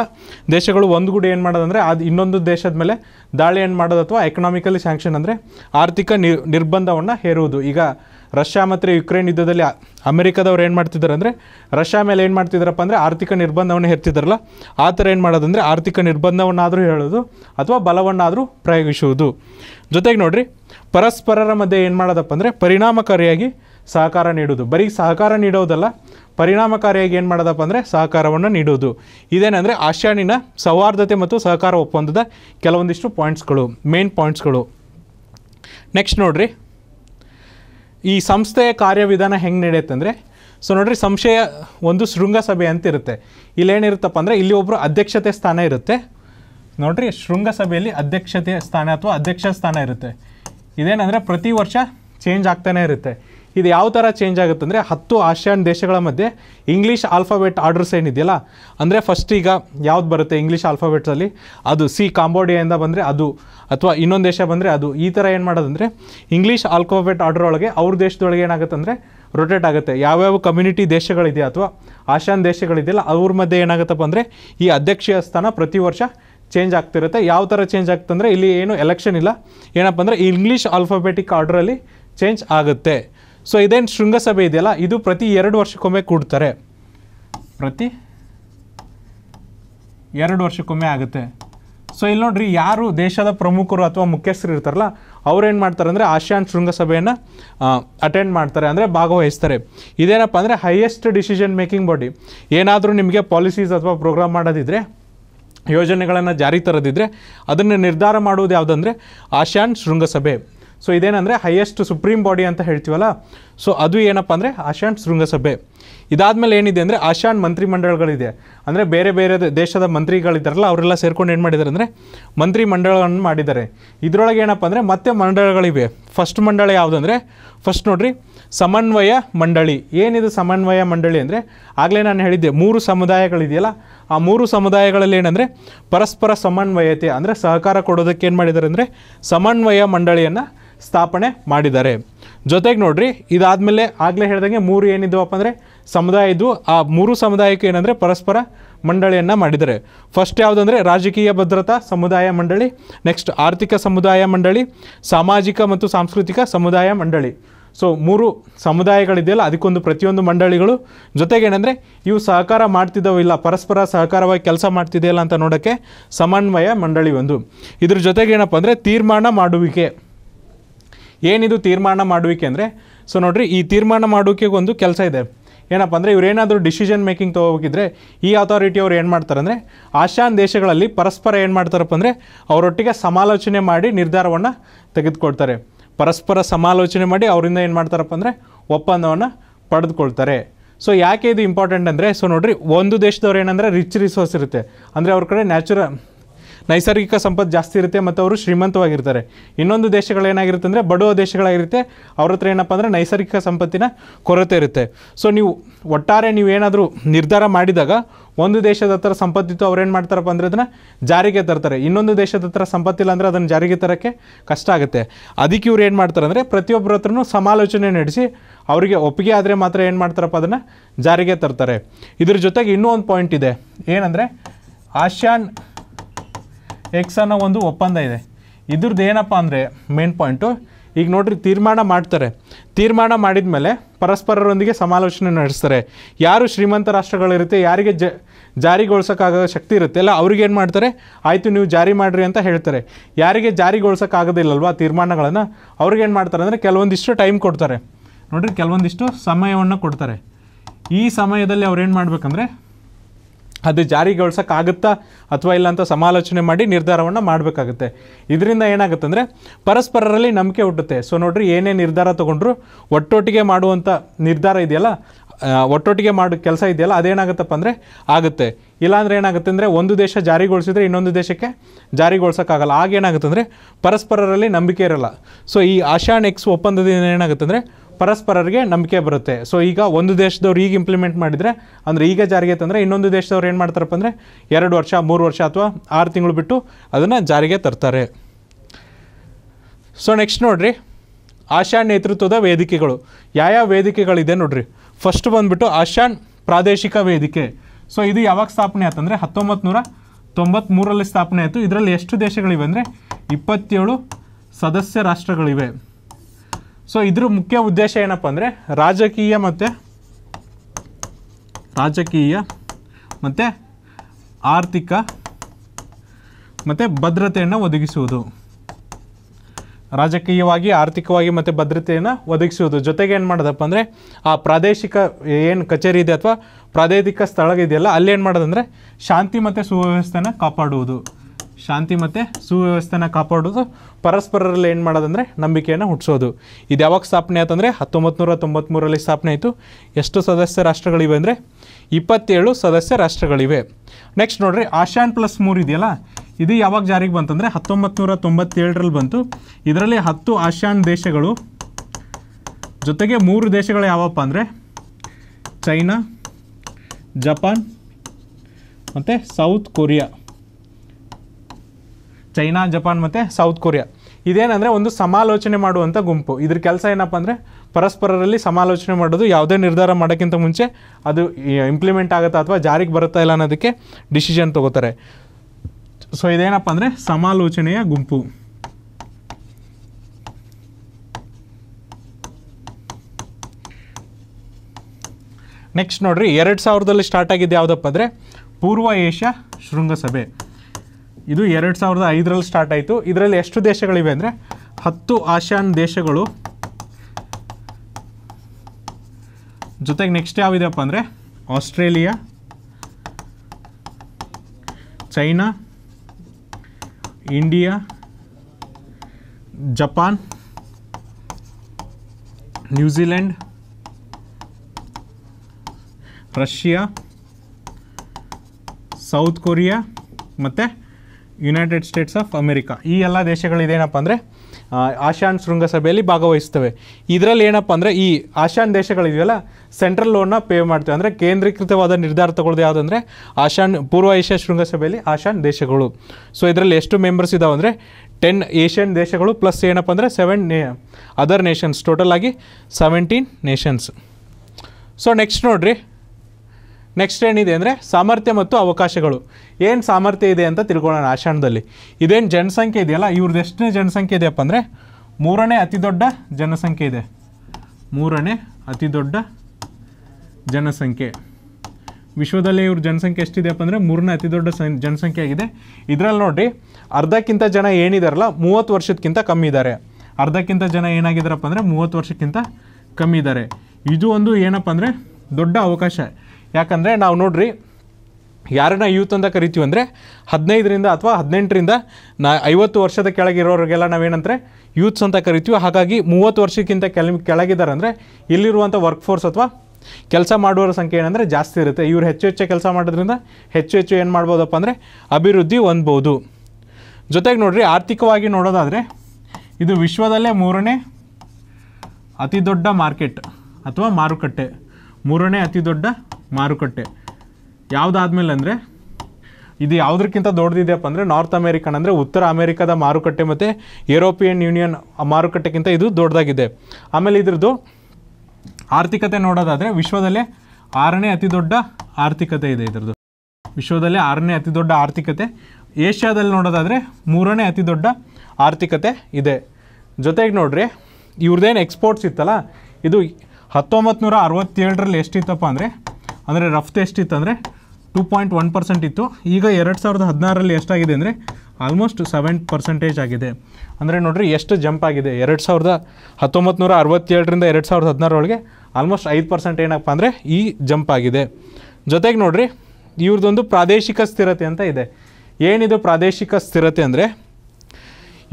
ದೇಶಗಳು ಒಂದುಗೂಡಿ ಏನು ಮಾಡೋದಂದರೆ ಅದು ಇನ್ನೊಂದು ದೇಶದ ಮೇಲೆ ದಾಳಿ ಏನು ಮಾಡೋದು ಅಥವಾ ಎಕನಾಮಿಕಲಿ ಸ್ಯಾಂಕ್ಷನ್ ಅಂದರೆ ಆರ್ಥಿಕ ನಿರ್ಬಂಧವನ್ನು ಹೇರುವುದು ಈಗ ರಷ್ಯಾ ಮತ್ತು ಯುಕ್ರೇನ್ ಯುದ್ಧದಲ್ಲಿ ಅಮೆರಿಕದವ್ರು ಏನು ಮಾಡ್ತಿದ್ದಾರೆ ಅಂದರೆ ರಷ್ಯಾ ಮೇಲೆ ಏನು ಮಾಡ್ತಿದ್ದಾರಪ್ಪ ಅಂದರೆ ಆರ್ಥಿಕ ನಿರ್ಬಂಧವನ್ನು ಹೇರ್ತಿದ್ದಾರಲ್ಲ ಆ ಥರ ಏನು ಮಾಡೋದಂದರೆ ಆರ್ಥಿಕ ನಿರ್ಬಂಧವನ್ನಾದರೂ ಹೇಳೋದು ಅಥವಾ ಬಲವನ್ನಾದರೂ ಪ್ರಯೋಗಿಸುವುದು ಜೊತೆಗೆ ನೋಡಿರಿ ಪರಸ್ಪರರ ಮಧ್ಯೆ ಏನು ಮಾಡೋದಪ್ಪ ಅಂದರೆ ಪರಿಣಾಮಕಾರಿಯಾಗಿ ಸಹಕಾರ ನೀಡೋದು ಬರೀ ಸಹಕಾರ ನೀಡೋದಲ್ಲ ಪರಿಣಾಮಕಾರಿಯಾಗಿ ಏನು ಮಾಡೋದಪ್ಪ ಅಂದರೆ ಸಹಕಾರವನ್ನು ನೀಡೋದು ಇದೇನೆಂದರೆ ಆಶಾಣಿನ ಸೌಹಾರ್ದತೆ ಮತ್ತು ಸಹಕಾರ ಒಪ್ಪಂದದ ಕೆಲವೊಂದಿಷ್ಟು ಪಾಯಿಂಟ್ಸ್ಗಳು ಮೇನ್ ಪಾಯಿಂಟ್ಸ್ಗಳು ನೆಕ್ಸ್ಟ್ ನೋಡಿರಿ ಈ ಸಂಸ್ಥೆಯ ಕಾರ್ಯವಿಧಾನ ಹೆಂಗೆ ನಡೆಯುತ್ತೆ ಅಂದರೆ ಸೊ ನೋಡ್ರಿ ಸಂಶಯ ಒಂದು ಶೃಂಗಸಭೆ ಅಂತ ಇರುತ್ತೆ ಇಲ್ಲೇನಿರುತ್ತಪ್ಪ ಅಂದರೆ ಇಲ್ಲಿ ಒಬ್ಬರು ಅಧ್ಯಕ್ಷತೆ ಸ್ಥಾನ ಇರುತ್ತೆ ನೋಡ್ರಿ ಶೃಂಗಸಭೆಯಲ್ಲಿ ಅಧ್ಯಕ್ಷತೆ ಸ್ಥಾನ ಅಥವಾ ಅಧ್ಯಕ್ಷ ಸ್ಥಾನ ಇರುತ್ತೆ ಇದೇನೆಂದರೆ ಪ್ರತಿ ವರ್ಷ ಚೇಂಜ್ ಆಗ್ತಾನೇ ಇರುತ್ತೆ ಇದು ಯಾವ ಥರ ಚೇಂಜ್ ಆಗುತ್ತೆ ಅಂದರೆ ಹತ್ತು ಆಸಿಯಾನ್ ದೇಶಗಳ ಮಧ್ಯೆ ಇಂಗ್ಲೀಷ್ ಆಲ್ಫಾಬೆಟ್ ಆರ್ಡರ್ಸ್ ಏನಿದೆಯಲ್ಲ ಅಂದರೆ ಫಸ್ಟ್ ಈಗ ಯಾವ್ದು ಬರುತ್ತೆ ಇಂಗ್ಲೀಷ್ ಆಲ್ಫಾಬೆಟ್ಸಲ್ಲಿ ಅದು ಸಿ ಕಾಂಬೋಡಿಯಿಂದ ಬಂದರೆ ಅದು ಅಥವಾ ಇನ್ನೊಂದು ದೇಶ ಬಂದರೆ ಅದು ಈ ಥರ ಏನು ಮಾಡೋದಂದರೆ ಇಂಗ್ಲೀಷ್ ಆಲ್ಫಾಬೆಟ್ ಆರ್ಡರ್ ಒಳಗೆ ಅವ್ರ ದೇಶದೊಳಗೆ ಏನಾಗುತ್ತೆ ಅಂದರೆ ರೊಟೇಟ್ ಆಗುತ್ತೆ ಯಾವ್ಯಾವ ಕಮ್ಯುನಿಟಿ ದೇಶಗಳಿದೆಯಾ ಅಥವಾ ಆಶಿಯಾನ್ ದೇಶಗಳಿದೆಯಲ್ಲ ಅವ್ರ ಮಧ್ಯೆ ಏನಾಗುತ್ತಪ್ಪ ಅಂದರೆ ಈ ಅಧ್ಯಕ್ಷೀಯ ಸ್ಥಾನ ಪ್ರತಿ ವರ್ಷ ಚೇಂಜ್ ಆಗ್ತಿರುತ್ತೆ ಯಾವ ಥರ ಚೇಂಜ್ ಆಗ್ತಂದರೆ ಇಲ್ಲಿ ಏನು ಎಲೆಕ್ಷನ್ ಇಲ್ಲ ಏನಪ್ಪ ಅಂದರೆ ಇಂಗ್ಲೀಷ್ ಆಲ್ಫಾಬೆಟಿಕ್ ಆರ್ಡ್ರಲ್ಲಿ ಚೇಂಜ್ ಆಗುತ್ತೆ ಸೊ ಇದೇನು ಶೃಂಗಸಭೆ ಇದೆಯಲ್ಲ ಇದು ಪ್ರತಿ ಎರಡು ವರ್ಷಕ್ಕೊಮ್ಮೆ ಕೂಡ್ತಾರೆ ಪ್ರತಿ ಎರಡು ವರ್ಷಕ್ಕೊಮ್ಮೆ ಆಗುತ್ತೆ ಸೊ ಇಲ್ಲಿ ನೋಡ್ರಿ ಯಾರು ದೇಶದ ಪ್ರಮುಖರು ಅಥವಾ ಮುಖ್ಯಸ್ಥರು ಇರ್ತಾರಲ್ಲ ಅವ್ರೇನು ಮಾಡ್ತಾರೆ ಅಂದರೆ ಆಸಿಯಾನ್ ಶೃಂಗಸಭೆಯನ್ನು ಅಟೆಂಡ್ ಮಾಡ್ತಾರೆ ಅಂದರೆ ಭಾಗವಹಿಸ್ತಾರೆ ಇದೇನಪ್ಪ ಅಂದರೆ ಹೈಯೆಸ್ಟ್ ಡಿಸಿಷನ್ ಮೇಕಿಂಗ್ ಬಾಡಿ ಏನಾದರೂ ನಿಮಗೆ ಪಾಲಿಸೀಸ್ ಅಥವಾ ಪ್ರೋಗ್ರಾಮ್ ಮಾಡೋದಿದ್ರೆ ಯೋಜನೆಗಳನ್ನು ಜಾರಿ ತರೋದಿದ್ರೆ ಅದನ್ನು ನಿರ್ಧಾರ ಮಾಡುವುದು ಯಾವುದಂದ್ರೆ ಆಸಿಯಾನ್ ಶೃಂಗಸಭೆ ಸೊ ಇದೇನಂದರೆ ಹೈಯೆಸ್ಟ್ ಸುಪ್ರೀಂ ಬಾಡಿ ಅಂತ ಹೇಳ್ತೀವಲ್ಲ ಸೊ ಅದು ಏನಪ್ಪ ಅಂದರೆ ಆಶಾನ್ ಶೃಂಗಸಭೆ ಇದಾದಮೇಲೆ ಏನಿದೆ ಅಂದರೆ ಆಶಾನ್ ಮಂಡಳಗಳಿದೆ ಅಂದರೆ ಬೇರೆ ಬೇರೆ ದೇಶದ ಮಂತ್ರಿಗಳಿದ್ದಾರಲ್ಲ ಅವರೆಲ್ಲ ಸೇರ್ಕೊಂಡು ಏನು ಮಾಡಿದ್ದಾರೆ ಅಂದರೆ ಮಂಡಳವನ್ನು ಮಾಡಿದ್ದಾರೆ ಇದರೊಳಗೆ ಏನಪ್ಪ ಅಂದರೆ ಮತ್ತೆ ಮಂಡಳಗಳಿವೆ ಫಸ್ಟ್ ಮಂಡಳ ಯಾವುದು ಫಸ್ಟ್ ನೋಡಿರಿ ಸಮನ್ವಯ ಮಂಡಳಿ ಏನಿದು ಸಮನ್ವಯ ಮಂಡಳಿ ಅಂದರೆ ಆಗಲೇ ನಾನು ಹೇಳಿದ್ದೆ ಮೂರು ಸಮುದಾಯಗಳಿದೆಯಲ್ಲ ಆ ಮೂರು ಸಮುದಾಯಗಳಲ್ಲಿ ಏನಂದರೆ ಪರಸ್ಪರ ಸಮನ್ವಯತೆ ಅಂದರೆ ಸಹಕಾರ ಕೊಡೋದಕ್ಕೆ ಏನು ಮಾಡಿದ್ದಾರೆ ಅಂದರೆ ಸಮನ್ವಯ ಮಂಡಳಿಯನ್ನು ಸ್ಥಾಪನೆ ಮಾಡಿದ್ದಾರೆ ಜೊತೆಗೆ ನೋಡ್ರಿ ಇದಾದಮೇಲೆ ಆಗಲೇ ಹೇಳ್ದಂಗೆ ಮೂರು ಏನಿದ್ವುಪ್ಪ ಅಂದರೆ ಸಮುದಾಯ ಇದ್ವು ಆ ಮೂರು ಸಮುದಾಯಕ್ಕೆ ಏನಂದರೆ ಪರಸ್ಪರ ಮಂಡಳಿಯನ್ನು ಮಾಡಿದ್ದಾರೆ ಫಸ್ಟ್ ಯಾವುದಂದರೆ ರಾಜಕೀಯ ಭದ್ರತಾ ಸಮುದಾಯ ಮಂಡಳಿ ನೆಕ್ಸ್ಟ್ ಆರ್ಥಿಕ ಸಮುದಾಯ ಮಂಡಳಿ ಸಾಮಾಜಿಕ ಮತ್ತು ಸಾಂಸ್ಕೃತಿಕ ಸಮುದಾಯ ಮಂಡಳಿ ಸೊ ಮೂರು ಸಮುದಾಯಗಳಿದೆಯಲ್ಲ ಅದಕ್ಕೊಂದು ಪ್ರತಿಯೊಂದು ಮಂಡಳಿಗಳು ಜೊತೆಗೇನೆಂದರೆ ಇವು ಸಹಕಾರ ಮಾಡ್ತಿದ್ದವು ಇಲ್ಲ ಪರಸ್ಪರ ಸಹಕಾರವಾಗಿ ಕೆಲಸ ಮಾಡ್ತಿದೆಯಲ್ಲ ಅಂತ ನೋಡೋಕ್ಕೆ ಸಮನ್ವಯ ಮಂಡಳಿ ಒಂದು ಇದ್ರ ಜೊತೆಗೇನಪ್ಪ ಅಂದರೆ ತೀರ್ಮಾನ ಮಾಡುವಿಕೆ ಏನಿದು ತೀರ್ಮಾನ ಮಾಡುವಿಕೆ ಅಂದರೆ ಸೊ ನೋಡಿರಿ ಈ ತೀರ್ಮಾನ ಮಾಡೋಕೆ ಒಂದು ಕೆಲಸ ಇದೆ ಏನಪ್ಪ ಅಂದರೆ ಇವರೇನಾದರೂ ಡಿಸಿಷನ್ ಮೇಕಿಂಗ್ ತೊಗೋಬೇಕಿದ್ರೆ ಈ ಅಥಾರಿಟಿ ಅವ್ರು ಏನು ಮಾಡ್ತಾರೆ ಅಂದರೆ ಆಶಾನ್ ದೇಶಗಳಲ್ಲಿ ಪರಸ್ಪರ ಏನು ಮಾಡ್ತಾರಪ್ಪ ಅಂದರೆ ಅವರೊಟ್ಟಿಗೆ ಸಮಾಲೋಚನೆ ಮಾಡಿ ನಿರ್ಧಾರವನ್ನು ತೆಗೆದುಕೊಳ್ತಾರೆ ಪರಸ್ಪರ ಸಮಾಲೋಚನೆ ಮಾಡಿ ಅವರಿಂದ ಏನು ಮಾಡ್ತಾರಪ್ಪ ಅಂದರೆ ಒಪ್ಪಂದವನ್ನು ಪಡೆದುಕೊಳ್ತಾರೆ ಸೊ ಯಾಕೆ ಇದು ಇಂಪಾರ್ಟೆಂಟ್ ಅಂದರೆ ಸೊ ನೋಡಿರಿ ಒಂದು ದೇಶದವ್ರು ಏನಂದರೆ ರಿಚ್ ರಿಸೋರ್ಸ್ ಇರುತ್ತೆ ಅಂದರೆ ಅವ್ರ ಕಡೆ ನ್ಯಾಚುರಲ್ ನೈಸರ್ಗಿಕ ಸಂಪತ್ತು ಜಾಸ್ತಿ ಇರುತ್ತೆ ಮತ್ತು ಅವರು ಶ್ರೀಮಂತವಾಗಿರ್ತಾರೆ ಇನ್ನೊಂದು ದೇಶಗಳೇನಾಗಿರುತ್ತೆ ಅಂದರೆ ಬಡವ ದೇಶಗಳಾಗಿರುತ್ತೆ ಅವ್ರ ಹತ್ರ ಏನಪ್ಪ ಅಂದರೆ ನೈಸರ್ಗಿಕ ಸಂಪತ್ತಿನ ಕೊರತೆ ಇರುತ್ತೆ ಸೊ ನೀವು ಒಟ್ಟಾರೆ ನೀವೇನಾದರೂ ನಿರ್ಧಾರ ಮಾಡಿದಾಗ ಒಂದು ದೇಶದ ಹತ್ರ ಸಂಪತ್ತಿತ್ತು ಏನು ಮಾಡ್ತಾರಪ್ಪ ಅಂದರೆ ಅದನ್ನು ಜಾರಿಗೆ ತರ್ತಾರೆ ಇನ್ನೊಂದು ದೇಶದ ಹತ್ರ ಸಂಪತ್ತಿಲ್ಲ ಅಂದರೆ ಅದನ್ನು ಜಾರಿಗೆ ತರೋಕ್ಕೆ ಕಷ್ಟ ಆಗುತ್ತೆ ಅದಕ್ಕೆ ಇವ್ರು ಏನು ಮಾಡ್ತಾರೆ ಅಂದರೆ ಪ್ರತಿಯೊಬ್ಬರ ಹತ್ರನು ಸಮಾಲೋಚನೆ ನಡೆಸಿ ಅವರಿಗೆ ಒಪ್ಪಿಗೆ ಆದರೆ ಮಾತ್ರ ಏನು ಮಾಡ್ತಾರಪ್ಪ ಅದನ್ನು ಜಾರಿಗೆ ತರ್ತಾರೆ ಇದ್ರ ಜೊತೆಗೆ ಇನ್ನೂ ಒಂದು ಪಾಯಿಂಟ್ ಇದೆ ಏನಂದರೆ ಆಶಾನ್ ಎಕ್ಸ್ ಅನ್ನೋ ಒಂದು ಒಪ್ಪಂದ ಇದೆ ಇದ್ರದ್ದು ಏನಪ್ಪ ಅಂದರೆ ಮೇನ್ ಪಾಯಿಂಟು ಈಗ ನೋಡ್ರಿ ತೀರ್ಮಾನ ಮಾಡ್ತಾರೆ ತೀರ್ಮಾನ ಮಾಡಿದ ಮೇಲೆ ಪರಸ್ಪರರೊಂದಿಗೆ ಸಮಾಲೋಚನೆ ನಡೆಸ್ತಾರೆ ಯಾರು ಶ್ರೀಮಂತ ರಾಷ್ಟ್ರಗಳಿರುತ್ತೆ ಯಾರಿಗೆ ಜ ಜಾರಿಗೊಳ್ಸೋಕ್ಕಾಗೋ ಶಕ್ತಿ ಇರುತ್ತೆ ಅಲ್ಲ ಅವ್ರಿಗೇನು ಮಾಡ್ತಾರೆ ಆಯಿತು ನೀವು ಜಾರಿ ಮಾಡಿರಿ ಅಂತ ಹೇಳ್ತಾರೆ ಯಾರಿಗೆ ಜಾರಿಗೊಳ್ಸೋಕ್ಕಾಗೋದಿಲ್ಲಲ್ವ ತೀರ್ಮಾನಗಳನ್ನು ಅವ್ರಿಗೇನು ಮಾಡ್ತಾರೆ ಅಂದರೆ ಕೆಲವೊಂದಿಷ್ಟು ಟೈಮ್ ಕೊಡ್ತಾರೆ ನೋಡ್ರಿ ಕೆಲವೊಂದಿಷ್ಟು ಸಮಯವನ್ನು ಕೊಡ್ತಾರೆ ಈ ಸಮಯದಲ್ಲಿ ಅವ್ರೇನು ಮಾಡಬೇಕಂದ್ರೆ ಅದು ಜಾರಿಗೊಳಿಸೋಕ್ಕಾಗುತ್ತಾ ಅಥವಾ ಇಲ್ಲ ಅಂತ ಸಮಾಲೋಚನೆ ಮಾಡಿ ನಿರ್ಧಾರವನ್ನು ಮಾಡಬೇಕಾಗುತ್ತೆ ಇದರಿಂದ ಏನಾಗುತ್ತೆ ಅಂದರೆ ಪರಸ್ಪರರಲ್ಲಿ ನಂಬಿಕೆ ಹುಟ್ಟುತ್ತೆ ಸೊ ನೋಡ್ರಿ ಏನೇ ನಿರ್ಧಾರ ತೊಗೊಂಡ್ರು ಒಟ್ಟೊಟ್ಟಿಗೆ ಮಾಡುವಂಥ ನಿರ್ಧಾರ ಇದೆಯಲ್ಲ ಒಟ್ಟೊಟ್ಟಿಗೆ ಮಾಡೋ ಕೆಲಸ ಇದೆಯಲ್ಲ ಅದೇನಾಗುತ್ತಪ್ಪ ಅಂದರೆ ಆಗುತ್ತೆ ಇಲ್ಲಾಂದರೆ ಏನಾಗುತ್ತೆ ಅಂದರೆ ಒಂದು ದೇಶ ಜಾರಿಗೊಳಿಸಿದರೆ ಇನ್ನೊಂದು ದೇಶಕ್ಕೆ ಜಾರಿಗೊಳಿಸೋಕ್ಕಾಗಲ್ಲ ಆಗೇನಾಗುತ್ತೆ ಅಂದರೆ ಪರಸ್ಪರರಲ್ಲಿ ನಂಬಿಕೆ ಇರಲ್ಲ ಸೊ ಈ ಆಶಾನ್ ಎಕ್ಸ್ ಒಪ್ಪಂದದಿಂದ ಏನಾಗುತ್ತೆ ಅಂದರೆ ಪರಸ್ಪರರಿಗೆ ನಂಬಿಕೆ ಬರುತ್ತೆ ಸೊ ಈಗ ಒಂದು ದೇಶದವ್ರು ಈಗ ಇಂಪ್ಲಿಮೆಂಟ್ ಮಾಡಿದರೆ ಅಂದರೆ ಈಗ ಜಾರಿಗೆ ತಂದರೆ ಇನ್ನೊಂದು ದೇಶದವ್ರು ಏನು ಮಾಡ್ತಾರಪ್ಪ ಅಂದರೆ ಎರಡು ವರ್ಷ ಮೂರು ವರ್ಷ ಅಥವಾ ಆರು ತಿಂಗಳು ಬಿಟ್ಟು ಅದನ್ನು ಜಾರಿಗೆ ತರ್ತಾರೆ ಸೊ ನೆಕ್ಸ್ಟ್ ನೋಡಿರಿ ಆಶಾನ್ ನೇತೃತ್ವದ ವೇದಿಕೆಗಳು ಯಾವ್ಯಾವ ವೇದಿಕೆಗಳಿದೆ ನೋಡಿರಿ ಫಸ್ಟ್ ಬಂದುಬಿಟ್ಟು ಆಶಾನ್ ಪ್ರಾದೇಶಿಕ ವೇದಿಕೆ ಸೊ ಇದು ಯಾವಾಗ ಸ್ಥಾಪನೆ ಆಯ್ತಂದರೆ ಹತ್ತೊಂಬತ್ತು ನೂರ ತೊಂಬತ್ತ್ಮೂರಲ್ಲಿ ಸ್ಥಾಪನೆ ಆಯಿತು ಇದರಲ್ಲಿ ಎಷ್ಟು ದೇಶಗಳಿವೆ ಅಂದರೆ ಇಪ್ಪತ್ತೇಳು ಸದಸ್ಯ ರಾಷ್ಟ್ರಗಳಿವೆ ಸೊ ಇದ್ರ ಮುಖ್ಯ ಉದ್ದೇಶ ಏನಪ್ಪ ಅಂದರೆ ರಾಜಕೀಯ ಮತ್ತು ರಾಜಕೀಯ ಮತ್ತು ಆರ್ಥಿಕ ಮತ್ತು ಭದ್ರತೆಯನ್ನು ಒದಗಿಸುವುದು ರಾಜಕೀಯವಾಗಿ ಆರ್ಥಿಕವಾಗಿ ಮತ್ತು ಭದ್ರತೆಯನ್ನು ಒದಗಿಸುವುದು ಜೊತೆಗೆ ಏನು ಮಾಡೋದಪ್ಪ ಅಂದರೆ ಆ ಪ್ರಾದೇಶಿಕ ಏನು ಕಚೇರಿ ಇದೆ ಅಥವಾ ಪ್ರಾದೇಶಿಕ ಸ್ಥಳಗಳಿದೆಯಲ್ಲ ಅಲ್ಲಿ ಏನು ಮಾಡೋದಂದರೆ ಶಾಂತಿ ಮತ್ತು ಸುವ್ಯವಸ್ಥೆನ ಕಾಪಾಡುವುದು ಶಾಂತಿ ಮತ್ತು ಸುವ್ಯವಸ್ಥೆನ ಕಾಪಾಡೋದು ಪರಸ್ಪರರಲ್ಲಿ ಏನು ಮಾಡೋದಂದರೆ ನಂಬಿಕೆಯನ್ನು ಹುಟ್ಟಿಸೋದು ಇದು ಯಾವಾಗ ಸ್ಥಾಪನೆ ಆಯ್ತಂದರೆ ಹತ್ತೊಂಬತ್ತು ನೂರ ತೊಂಬತ್ತ್ಮೂರಲ್ಲಿ ಸ್ಥಾಪನೆ ಆಯಿತು ಎಷ್ಟು ಸದಸ್ಯ ರಾಷ್ಟ್ರಗಳಿವೆ ಅಂದರೆ ಇಪ್ಪತ್ತೇಳು ಸದಸ್ಯ ರಾಷ್ಟ್ರಗಳಿವೆ ನೆಕ್ಸ್ಟ್ ನೋಡಿರಿ ಆಶಾನ್ ಪ್ಲಸ್ ಮೂರು ಇದೆಯಲ್ಲ ಇದು ಯಾವಾಗ ಜಾರಿಗೆ ಬಂತಂದರೆ ಹತ್ತೊಂಬತ್ತು ನೂರ ತೊಂಬತ್ತೇಳರಲ್ಲಿ ಬಂತು ಇದರಲ್ಲಿ ಹತ್ತು ಆಶಾನ್ ದೇಶಗಳು ಜೊತೆಗೆ ಮೂರು ದೇಶಗಳು ಯಾವಪ್ಪ ಅಂದರೆ ಚೈನಾ ಜಪಾನ್ ಮತ್ತು ಸೌತ್ ಕೊರಿಯಾ ಚೈನಾ ಜಪಾನ್ ಮತ್ತು ಸೌತ್ ಕೊರಿಯಾ ಇದೇನಂದರೆ ಒಂದು ಸಮಾಲೋಚನೆ ಮಾಡುವಂಥ ಗುಂಪು ಇದ್ರ ಕೆಲಸ ಏನಪ್ಪ ಅಂದರೆ ಪರಸ್ಪರರಲ್ಲಿ ಸಮಾಲೋಚನೆ ಮಾಡೋದು ಯಾವುದೇ ನಿರ್ಧಾರ ಮಾಡೋಕ್ಕಿಂತ ಮುಂಚೆ ಅದು ಇಂಪ್ಲಿಮೆಂಟ್ ಆಗುತ್ತಾ ಅಥವಾ ಜಾರಿಗೆ ಬರುತ್ತಾ ಇಲ್ಲ ಅನ್ನೋದಕ್ಕೆ ಡಿಸಿಷನ್ ತೊಗೋತಾರೆ ಸೊ ಇದೇನಪ್ಪ ಅಂದರೆ ಸಮಾಲೋಚನೆಯ ಗುಂಪು ನೆಕ್ಸ್ಟ್ ನೋಡ್ರಿ ಎರಡು ಸಾವಿರದಲ್ಲಿ ಸ್ಟಾರ್ಟ್ ಆಗಿದ್ದು ಯಾವುದಪ್ಪ ಅಂದರೆ ಪೂರ್ವ ಏಷ್ಯಾ ಶೃಂಗಸಭೆ ಇದು ಎರಡು ಸಾವಿರದ ಐದರಲ್ಲಿ ಸ್ಟಾರ್ಟ್ ಆಯಿತು ಇದರಲ್ಲಿ ಎಷ್ಟು ದೇಶಗಳಿವೆ ಅಂದರೆ ಹತ್ತು ಆಸಿಯಾನ್ ದೇಶಗಳು ಜೊತೆಗೆ ನೆಕ್ಸ್ಟ್ ಯಾವಿದೆಯಪ್ಪ ಅಂದರೆ Australia China India Japan New Zealand Russia South Korea ಮತ್ತು ಯುನೈಟೆಡ್ ಸ್ಟೇಟ್ಸ್ ಆಫ್ ಅಮೇರಿಕಾ ಈ ಎಲ್ಲ ದೇಶಗಳಿದೇನಪ್ಪ ಅಂದರೆ ಆಶಾನ್ ಶೃಂಗಸಭೆಯಲ್ಲಿ ಭಾಗವಹಿಸ್ತವೆ ಇದರಲ್ಲಿ ಏನಪ್ಪ ಅಂದರೆ ಈ ಆಶಾನ್ ದೇಶಗಳಿದೆಯಲ್ಲ ಸೆಂಟ್ರಲ್ ಲೋನ್ನ ಪೇ ಮಾಡ್ತೇವೆ ಅಂದರೆ ಕೇಂದ್ರೀಕೃತವಾದ ನಿರ್ಧಾರ ತಗೊಳ್ಳೋದು ಯಾವುದಂದರೆ ಆಶಾನ್ ಪೂರ್ವ ಏಷ್ಯಾ ಶೃಂಗಸಭೆಯಲ್ಲಿ ಆಶಾನ್ ದೇಶಗಳು ಸೊ ಇದರಲ್ಲಿ ಎಷ್ಟು ಮೆಂಬರ್ಸ್ ಇದಾವೆ ಅಂದರೆ ಟೆನ್ ಏಷ್ಯನ್ ದೇಶಗಳು ಪ್ಲಸ್ ಏನಪ್ಪ ಅಂದರೆ ಸೆವೆನ್ ನೇ ಅದರ್ ನೇಷನ್ಸ್ ಟೋಟಲ್ ಆಗಿ ಸೆವೆಂಟೀನ್ ನೇಷನ್ಸ್ ಸೊ ನೆಕ್ಸ್ಟ್ ನೋಡಿರಿ ನೆಕ್ಸ್ಟ್ ಏನಿದೆ ಅಂದರೆ ಸಾಮರ್ಥ್ಯ ಮತ್ತು ಅವಕಾಶಗಳು ಏನು ಸಾಮರ್ಥ್ಯ ಇದೆ ಅಂತ ತಿಳ್ಕೊಳ್ಳೋಣ ಆಷಾಢದಲ್ಲಿ ಇದೇನು ಜನಸಂಖ್ಯೆ ಇದೆಯಲ್ಲ ಇವ್ರದ್ದು ಎಷ್ಟನೇ ಜನಸಂಖ್ಯೆ ಇದೆಯಪ್ಪ ಅಂದರೆ ಮೂರನೇ ಅತಿ ದೊಡ್ಡ ಜನಸಂಖ್ಯೆ ಇದೆ ಮೂರನೇ ಅತಿ ದೊಡ್ಡ ಜನಸಂಖ್ಯೆ ವಿಶ್ವದಲ್ಲಿ ಇವ್ರ ಜನಸಂಖ್ಯೆ ಎಷ್ಟಿದೆಯಪ್ಪ ಅಂದರೆ ಮೂರನೇ ಅತಿ ದೊಡ್ಡ ಸಂ ಜನಸಂಖ್ಯೆ ಆಗಿದೆ ಇದರಲ್ಲಿ ನೋಡಿರಿ ಅರ್ಧಕ್ಕಿಂತ ಜನ ಏನಿದಾರಲ್ಲ ಮೂವತ್ತು ವರ್ಷಕ್ಕಿಂತ ಕಮ್ಮಿ ಇದ್ದಾರೆ ಅರ್ಧಕ್ಕಿಂತ ಜನ ಏನಾಗಿದ್ದಾರಪ್ಪ ಅಂದರೆ ಮೂವತ್ತು ವರ್ಷಕ್ಕಿಂತ ಕಮ್ಮಿ ಇದ್ದಾರೆ ಇದು ಒಂದು ಏನಪ್ಪ ಅಂದರೆ ದೊಡ್ಡ ಅವಕಾಶ ಯಾಕಂದರೆ ನಾವು ನೋಡ್ರಿ ಯಾರನ್ನ ಯೂತ್ ಅಂತ ಕರಿತೀವಿ ಅಂದರೆ ಹದಿನೈದರಿಂದ ಅಥವಾ ಹದಿನೆಂಟರಿಂದ ನಾ ಐವತ್ತು ವರ್ಷದ ಕೆಳಗಿರೋರಿಗೆಲ್ಲ ನಾವೇನಂದರೆ ಯೂತ್ಸ್ ಅಂತ ಕರಿತೀವಿ ಹಾಗಾಗಿ ಮೂವತ್ತು ವರ್ಷಕ್ಕಿಂತ ಕೆಲ ಕೆಳಗಿದ್ದಾರೆ ಅಂದರೆ ಇಲ್ಲಿರುವಂಥ ವರ್ಕ್ ಫೋರ್ಸ್ ಅಥವಾ ಕೆಲಸ ಮಾಡುವವರ ಸಂಖ್ಯೆ ಏನಂದರೆ ಜಾಸ್ತಿ ಇರುತ್ತೆ ಇವರು ಹೆಚ್ಚು ಹೆಚ್ಚು ಕೆಲಸ ಮಾಡೋದ್ರಿಂದ ಹೆಚ್ಚು ಹೆಚ್ಚು ಏನು ಮಾಡ್ಬೋದಪ್ಪ ಅಂದರೆ ಅಭಿವೃದ್ಧಿ ಹೊಂದ್ಬೋದು ಜೊತೆಗೆ ನೋಡಿರಿ ಆರ್ಥಿಕವಾಗಿ ನೋಡೋದಾದರೆ ಇದು ವಿಶ್ವದಲ್ಲೇ ಮೂರನೇ ಅತಿ ದೊಡ್ಡ ಮಾರ್ಕೆಟ್ ಅಥವಾ ಮಾರುಕಟ್ಟೆ ಮೂರನೇ ಅತಿ ದೊಡ್ಡ ಮಾರುಕಟ್ಟೆ ಯಾವುದಾದ್ಮೇಲೆ ಅಂದರೆ ಇದು ಯಾವುದಕ್ಕಿಂತ ದೊಡ್ಡದಿದೆಯಪ್ಪ ಅಂದರೆ ನಾರ್ತ್ ಅಮೇರಿಕನ್ ಅಂದರೆ ಉತ್ತರ ಅಮೇರಿಕಾದ ಮಾರುಕಟ್ಟೆ ಮತ್ತು ಯುರೋಪಿಯನ್ ಯೂನಿಯನ್ ಮಾರುಕಟ್ಟೆಗಿಂತ ಇದು ದೊಡ್ಡದಾಗಿದೆ ಆಮೇಲೆ ಇದ್ರದ್ದು ಆರ್ಥಿಕತೆ ನೋಡೋದಾದರೆ ವಿಶ್ವದಲ್ಲೇ ಆರನೇ ಅತಿ ದೊಡ್ಡ ಆರ್ಥಿಕತೆ ಇದೆ ಇದ್ರದ್ದು ವಿಶ್ವದಲ್ಲೇ ಆರನೇ ಅತಿ ದೊಡ್ಡ ಆರ್ಥಿಕತೆ ಏಷ್ಯಾದಲ್ಲಿ ನೋಡೋದಾದರೆ ಮೂರನೇ ಅತಿ ದೊಡ್ಡ ಆರ್ಥಿಕತೆ ಇದೆ ಜೊತೆಗೆ ನೋಡ್ರಿ ಇವ್ರದ್ದೇನು ಎಕ್ಸ್ಪೋರ್ಟ್ಸ್ ಇತ್ತಲ್ಲ ಇದು ಹತ್ತೊಂಬತ್ತು ನೂರ ಅರವತ್ತೇಳರಲ್ಲಿ ಎಷ್ಟಿತ್ತಪ್ಪ ಅಂದರೆ ಅಂದರೆ ರಫ್ತು ಎಷ್ಟಿತ್ತು ಅಂದರೆ ಟೂ ಪಾಯಿಂಟ್ ಒನ್ ಪರ್ಸೆಂಟ್ ಇತ್ತು ಈಗ ಎರಡು ಸಾವಿರದ ಹದಿನಾರರಲ್ಲಿ ಎಷ್ಟಾಗಿದೆ ಅಂದರೆ ಆಲ್ಮೋಸ್ಟ್ ಸೆವೆನ್ ಪರ್ಸೆಂಟೇಜ್ ಆಗಿದೆ ಅಂದರೆ ನೋಡಿರಿ ಎಷ್ಟು ಜಂಪ್ ಆಗಿದೆ ಎರಡು ಸಾವಿರದ ಹತ್ತೊಂಬತ್ತು ನೂರ ಅರವತ್ತೇಳರಿಂದ ಎರಡು ಸಾವಿರದ ಹದಿನಾರೊಳಗೆ ಆಲ್ಮೋಸ್ಟ್ ಐದು ಪರ್ಸೆಂಟ್ ಏನಪ್ಪ ಅಂದರೆ ಈ ಜಂಪ್ ಆಗಿದೆ ಜೊತೆಗೆ ನೋಡಿರಿ ಇವ್ರದ್ದೊಂದು ಪ್ರಾದೇಶಿಕ ಸ್ಥಿರತೆ ಅಂತ ಇದೆ ಏನಿದು ಪ್ರಾದೇಶಿಕ ಸ್ಥಿರತೆ ಅಂದರೆ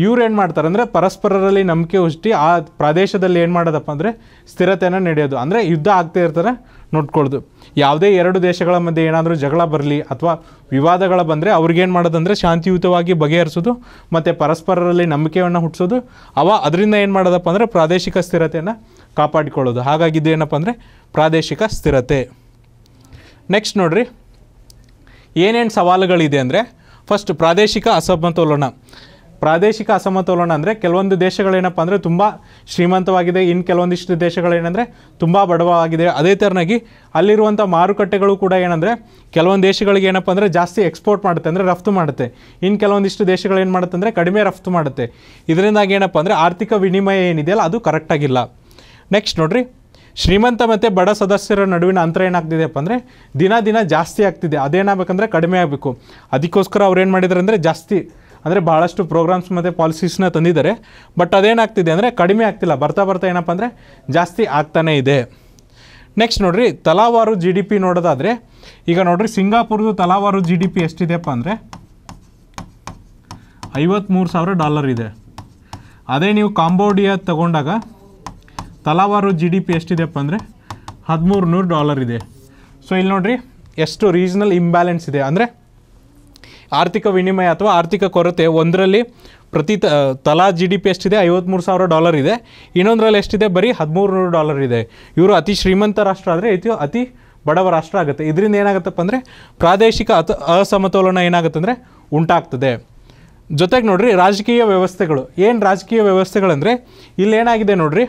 ಇವ್ರು ಏನು ಮಾಡ್ತಾರೆ ಅಂದರೆ ಪರಸ್ಪರರಲ್ಲಿ ನಂಬಿಕೆ ಹುಷ್ಟಿ ಆ ಪ್ರದೇಶದಲ್ಲಿ ಏನು ಮಾಡೋದಪ್ಪ ಅಂದರೆ ಸ್ಥಿರತೆಯನ್ನು ನಡೆಯೋದು ಅಂದರೆ ಯುದ್ಧ ಆಗ್ತಾ ಇರ್ತಾರೆ ನೋಡ್ಕೊಳ್ಳೋದು ಯಾವುದೇ ಎರಡು ದೇಶಗಳ ಮಧ್ಯೆ ಏನಾದರೂ ಜಗಳ ಬರಲಿ ಅಥವಾ ವಿವಾದಗಳು ಬಂದರೆ ಅವ್ರಿಗೇನು ಮಾಡೋದಂದ್ರೆ ಶಾಂತಿಯುತವಾಗಿ ಬಗೆಹರಿಸೋದು ಮತ್ತು ಪರಸ್ಪರರಲ್ಲಿ ನಂಬಿಕೆಯನ್ನು ಹುಟ್ಟಿಸೋದು ಅವ ಅದರಿಂದ ಏನು ಮಾಡೋದಪ್ಪ ಅಂದರೆ ಪ್ರಾದೇಶಿಕ ಸ್ಥಿರತೆಯನ್ನು ಕಾಪಾಡಿಕೊಳ್ಳೋದು ಹಾಗಾಗಿದ್ದು ಏನಪ್ಪ ಅಂದರೆ ಪ್ರಾದೇಶಿಕ ಸ್ಥಿರತೆ ನೆಕ್ಸ್ಟ್ ನೋಡಿರಿ ಏನೇನು ಸವಾಲುಗಳಿದೆ ಅಂದರೆ ಫಸ್ಟ್ ಪ್ರಾದೇಶಿಕ ಅಸಮತೋಲನ ಪ್ರಾದೇಶಿಕ ಅಸಮತೋಲನ ಅಂದರೆ ಕೆಲವೊಂದು ದೇಶಗಳೇನಪ್ಪ ಅಂದರೆ ತುಂಬ ಶ್ರೀಮಂತವಾಗಿದೆ ಇನ್ನು ಕೆಲವೊಂದಿಷ್ಟು ದೇಶಗಳೇನೆಂದರೆ ತುಂಬ ಬಡವಾಗಿದೆ ಅದೇ ಥರನಾಗಿ ಅಲ್ಲಿರುವಂಥ ಮಾರುಕಟ್ಟೆಗಳು ಕೂಡ ಏನಂದರೆ ಕೆಲವೊಂದು ದೇಶಗಳಿಗೆ ಏನಪ್ಪ ಅಂದರೆ ಜಾಸ್ತಿ ಎಕ್ಸ್ಪೋರ್ಟ್ ಮಾಡುತ್ತೆ ಅಂದರೆ ರಫ್ತು ಮಾಡುತ್ತೆ ಇನ್ನು ಕೆಲವೊಂದಿಷ್ಟು ದೇಶಗಳೇನು ಮಾಡುತ್ತೆ ಅಂದರೆ ಕಡಿಮೆ ರಫ್ತು ಮಾಡುತ್ತೆ ಇದರಿಂದಾಗಿ ಏನಪ್ಪ ಅಂದರೆ ಆರ್ಥಿಕ ವಿನಿಮಯ ಏನಿದೆಯಲ್ಲ ಅದು ಕರೆಕ್ಟಾಗಿಲ್ಲ ನೆಕ್ಸ್ಟ್ ನೋಡಿರಿ ಶ್ರೀಮಂತ ಮತ್ತು ಬಡ ಸದಸ್ಯರ ನಡುವಿನ ಅಂತರ ಏನಾಗ್ತಿದೆಯಪ್ಪ ಅಂದರೆ ದಿನ ದಿನ ಜಾಸ್ತಿ ಆಗ್ತಿದೆ ಅದೇನಾಗಬೇಕಂದ್ರೆ ಕಡಿಮೆ ಆಗಬೇಕು ಅದಕ್ಕೋಸ್ಕರ ಅವ್ರು ಏನು ಮಾಡಿದಾರೆ ಅಂದರೆ ಜಾಸ್ತಿ ಅಂದರೆ ಭಾಳಷ್ಟು ಪ್ರೋಗ್ರಾಮ್ಸ್ ಮತ್ತು ಪಾಲಿಸೀಸ್ನ ತಂದಿದ್ದಾರೆ ಬಟ್ ಅದೇನಾಗ್ತಿದೆ ಅಂದರೆ ಕಡಿಮೆ ಆಗ್ತಿಲ್ಲ ಬರ್ತಾ ಬರ್ತಾ ಏನಪ್ಪ ಅಂದರೆ ಜಾಸ್ತಿ ಆಗ್ತಾನೇ ಇದೆ ನೆಕ್ಸ್ಟ್ ನೋಡಿರಿ ತಲಾವಾರು ಜಿ ಡಿ ಪಿ ನೋಡೋದಾದರೆ ಈಗ ನೋಡಿರಿ ಸಿಂಗಾಪುರ್ದು ತಲಾವಾರು ಜಿ ಡಿ ಪಿ ಎಷ್ಟಿದೆಯಪ್ಪ ಅಂದರೆ ಐವತ್ತ್ಮೂರು ಸಾವಿರ ಡಾಲರ್ ಇದೆ ಅದೇ ನೀವು ಕಾಂಬೋಡಿಯಾ ತಗೊಂಡಾಗ ತಲಾವಾರು ಜಿ ಡಿ ಪಿ ಎಷ್ಟಿದೆಯಪ್ಪ ಅಂದರೆ ಹದಿಮೂರು ನೂರು ಡಾಲರ್ ಇದೆ ಸೊ ಇಲ್ಲಿ ನೋಡಿರಿ ಎಷ್ಟು ರೀಜನಲ್ ಇಂಬ್ಯಾಲೆನ್ಸ್ ಇದೆ ಅಂದರೆ ಆರ್ಥಿಕ ವಿನಿಮಯ ಅಥವಾ ಆರ್ಥಿಕ ಕೊರತೆ ಒಂದರಲ್ಲಿ ಪ್ರತಿ ತಲಾ ಜಿ ಡಿ ಪಿ ಎಷ್ಟಿದೆ ಐವತ್ತ್ಮೂರು ಸಾವಿರ ಡಾಲರ್ ಇದೆ ಇನ್ನೊಂದರಲ್ಲಿ ಎಷ್ಟಿದೆ ಬರೀ ಹದಿಮೂರು ನೂರು ಡಾಲರ್ ಇದೆ ಇವರು ಅತಿ ಶ್ರೀಮಂತ ರಾಷ್ಟ್ರ ಆದರೆ ಇದು ಅತಿ ಬಡವ ರಾಷ್ಟ್ರ ಆಗುತ್ತೆ ಇದರಿಂದ ಏನಾಗುತ್ತಪ್ಪ ಅಂದರೆ ಪ್ರಾದೇಶಿಕ ಅತ ಅಸಮತೋಲನ ಏನಾಗುತ್ತೆ ಅಂದರೆ ಉಂಟಾಗ್ತದೆ ಜೊತೆಗೆ ನೋಡಿರಿ ರಾಜಕೀಯ ವ್ಯವಸ್ಥೆಗಳು ಏನು ರಾಜಕೀಯ ವ್ಯವಸ್ಥೆಗಳಂದರೆ ಇಲ್ಲೇನಾಗಿದೆ ನೋಡಿರಿ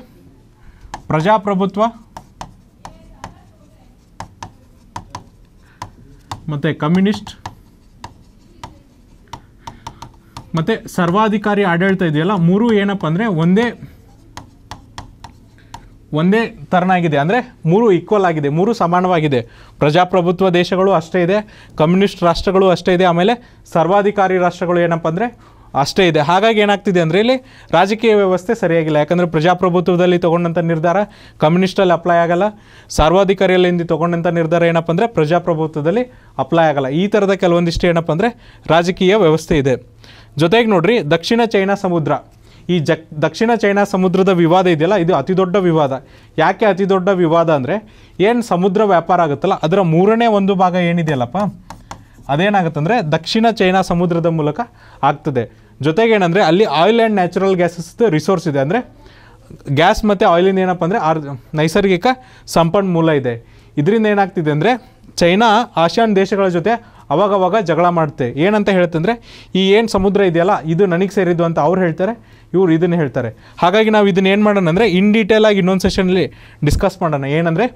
ಪ್ರಜಾಪ್ರಭುತ್ವ ಮತ್ತು ಕಮ್ಯುನಿಸ್ಟ್ ಮತ್ತು ಸರ್ವಾಧಿಕಾರಿ ಆಡಳಿತ ಇದೆಯಲ್ಲ ಮೂರು ಏನಪ್ಪ ಅಂದರೆ ಒಂದೇ ಒಂದೇ ತರನಾಗಿದೆ ಅಂದರೆ ಮೂರು ಈಕ್ವಲ್ ಆಗಿದೆ ಮೂರು ಸಮಾನವಾಗಿದೆ ಪ್ರಜಾಪ್ರಭುತ್ವ ದೇಶಗಳು ಅಷ್ಟೇ ಇದೆ ಕಮ್ಯುನಿಸ್ಟ್ ರಾಷ್ಟ್ರಗಳು ಅಷ್ಟೇ ಇದೆ ಆಮೇಲೆ ಸರ್ವಾಧಿಕಾರಿ ರಾಷ್ಟ್ರಗಳು ಏನಪ್ಪ ಅಂದರೆ ಅಷ್ಟೇ ಇದೆ ಹಾಗಾಗಿ ಏನಾಗ್ತಿದೆ ಅಂದರೆ ಇಲ್ಲಿ ರಾಜಕೀಯ ವ್ಯವಸ್ಥೆ ಸರಿಯಾಗಿಲ್ಲ ಯಾಕಂದರೆ ಪ್ರಜಾಪ್ರಭುತ್ವದಲ್ಲಿ ತೊಗೊಂಡಂಥ ನಿರ್ಧಾರ ಕಮ್ಯುನಿಸ್ಟಲ್ಲಿ ಅಪ್ಲೈ ಆಗಲ್ಲ ಸರ್ವಾಧಿಕಾರಿಯಲ್ಲಿ ತೊಗೊಂಡಂಥ ನಿರ್ಧಾರ ಏನಪ್ಪ ಅಂದರೆ ಪ್ರಜಾಪ್ರಭುತ್ವದಲ್ಲಿ ಅಪ್ಲೈ ಆಗಲ್ಲ ಈ ಥರದ ಕೆಲವೊಂದಿಷ್ಟು ಏನಪ್ಪ ಅಂದರೆ ರಾಜಕೀಯ ವ್ಯವಸ್ಥೆ ಇದೆ ಜೊತೆಗೆ ನೋಡ್ರಿ ದಕ್ಷಿಣ ಚೈನಾ ಸಮುದ್ರ ಈ ಜ ದಕ್ಷಿಣ ಚೈನಾ ಸಮುದ್ರದ ವಿವಾದ ಇದೆಯಲ್ಲ ಇದು ಅತಿ ದೊಡ್ಡ ವಿವಾದ ಯಾಕೆ ಅತಿ ದೊಡ್ಡ ವಿವಾದ ಅಂದರೆ ಏನು ಸಮುದ್ರ ವ್ಯಾಪಾರ ಆಗುತ್ತಲ್ಲ ಅದರ ಮೂರನೇ ಒಂದು ಭಾಗ ಏನಿದೆಯಲ್ಲಪ್ಪ ಅದೇನಾಗುತ್ತಂದರೆ ದಕ್ಷಿಣ ಚೈನಾ ಸಮುದ್ರದ ಮೂಲಕ ಆಗ್ತದೆ ಏನಂದರೆ ಅಲ್ಲಿ ಆಯಿಲ್ ಆ್ಯಂಡ್ ನ್ಯಾಚುರಲ್ ಗ್ಯಾಸಸ್ದು ರಿಸೋರ್ಸ್ ಇದೆ ಅಂದರೆ ಗ್ಯಾಸ್ ಮತ್ತು ಆಯಿಲಿಂದ ಏನಪ್ಪ ಅಂದರೆ ಆರ್ ನೈಸರ್ಗಿಕ ಸಂಪನ್ಮೂಲ ಇದೆ ಇದರಿಂದ ಏನಾಗ್ತಿದೆ ಅಂದರೆ ಚೈನಾ ಆಶಿಯಾನ್ ದೇಶಗಳ ಜೊತೆ ಅವಾಗವಾಗ ಜಗಳ ಮಾಡುತ್ತೆ ಏನಂತ ಹೇಳ್ತಂದರೆ ಈ ಏನು ಸಮುದ್ರ ಇದೆಯಲ್ಲ ಇದು ನನಗೆ ಸೇರಿದ್ದು ಅಂತ ಅವ್ರು ಹೇಳ್ತಾರೆ ಇವರು ಇದನ್ನು ಹೇಳ್ತಾರೆ ಹಾಗಾಗಿ ನಾವು ಇದನ್ನ ಏನು ಮಾಡೋಣ ಅಂದರೆ ಇನ್ ಡೀಟೇಲ್ ಆಗಿ ಇನ್ನೊಂದು ಸೆಷನಲ್ಲಿ ಡಿಸ್ಕಸ್ ಮಾಡೋಣ ಏನಂದರೆ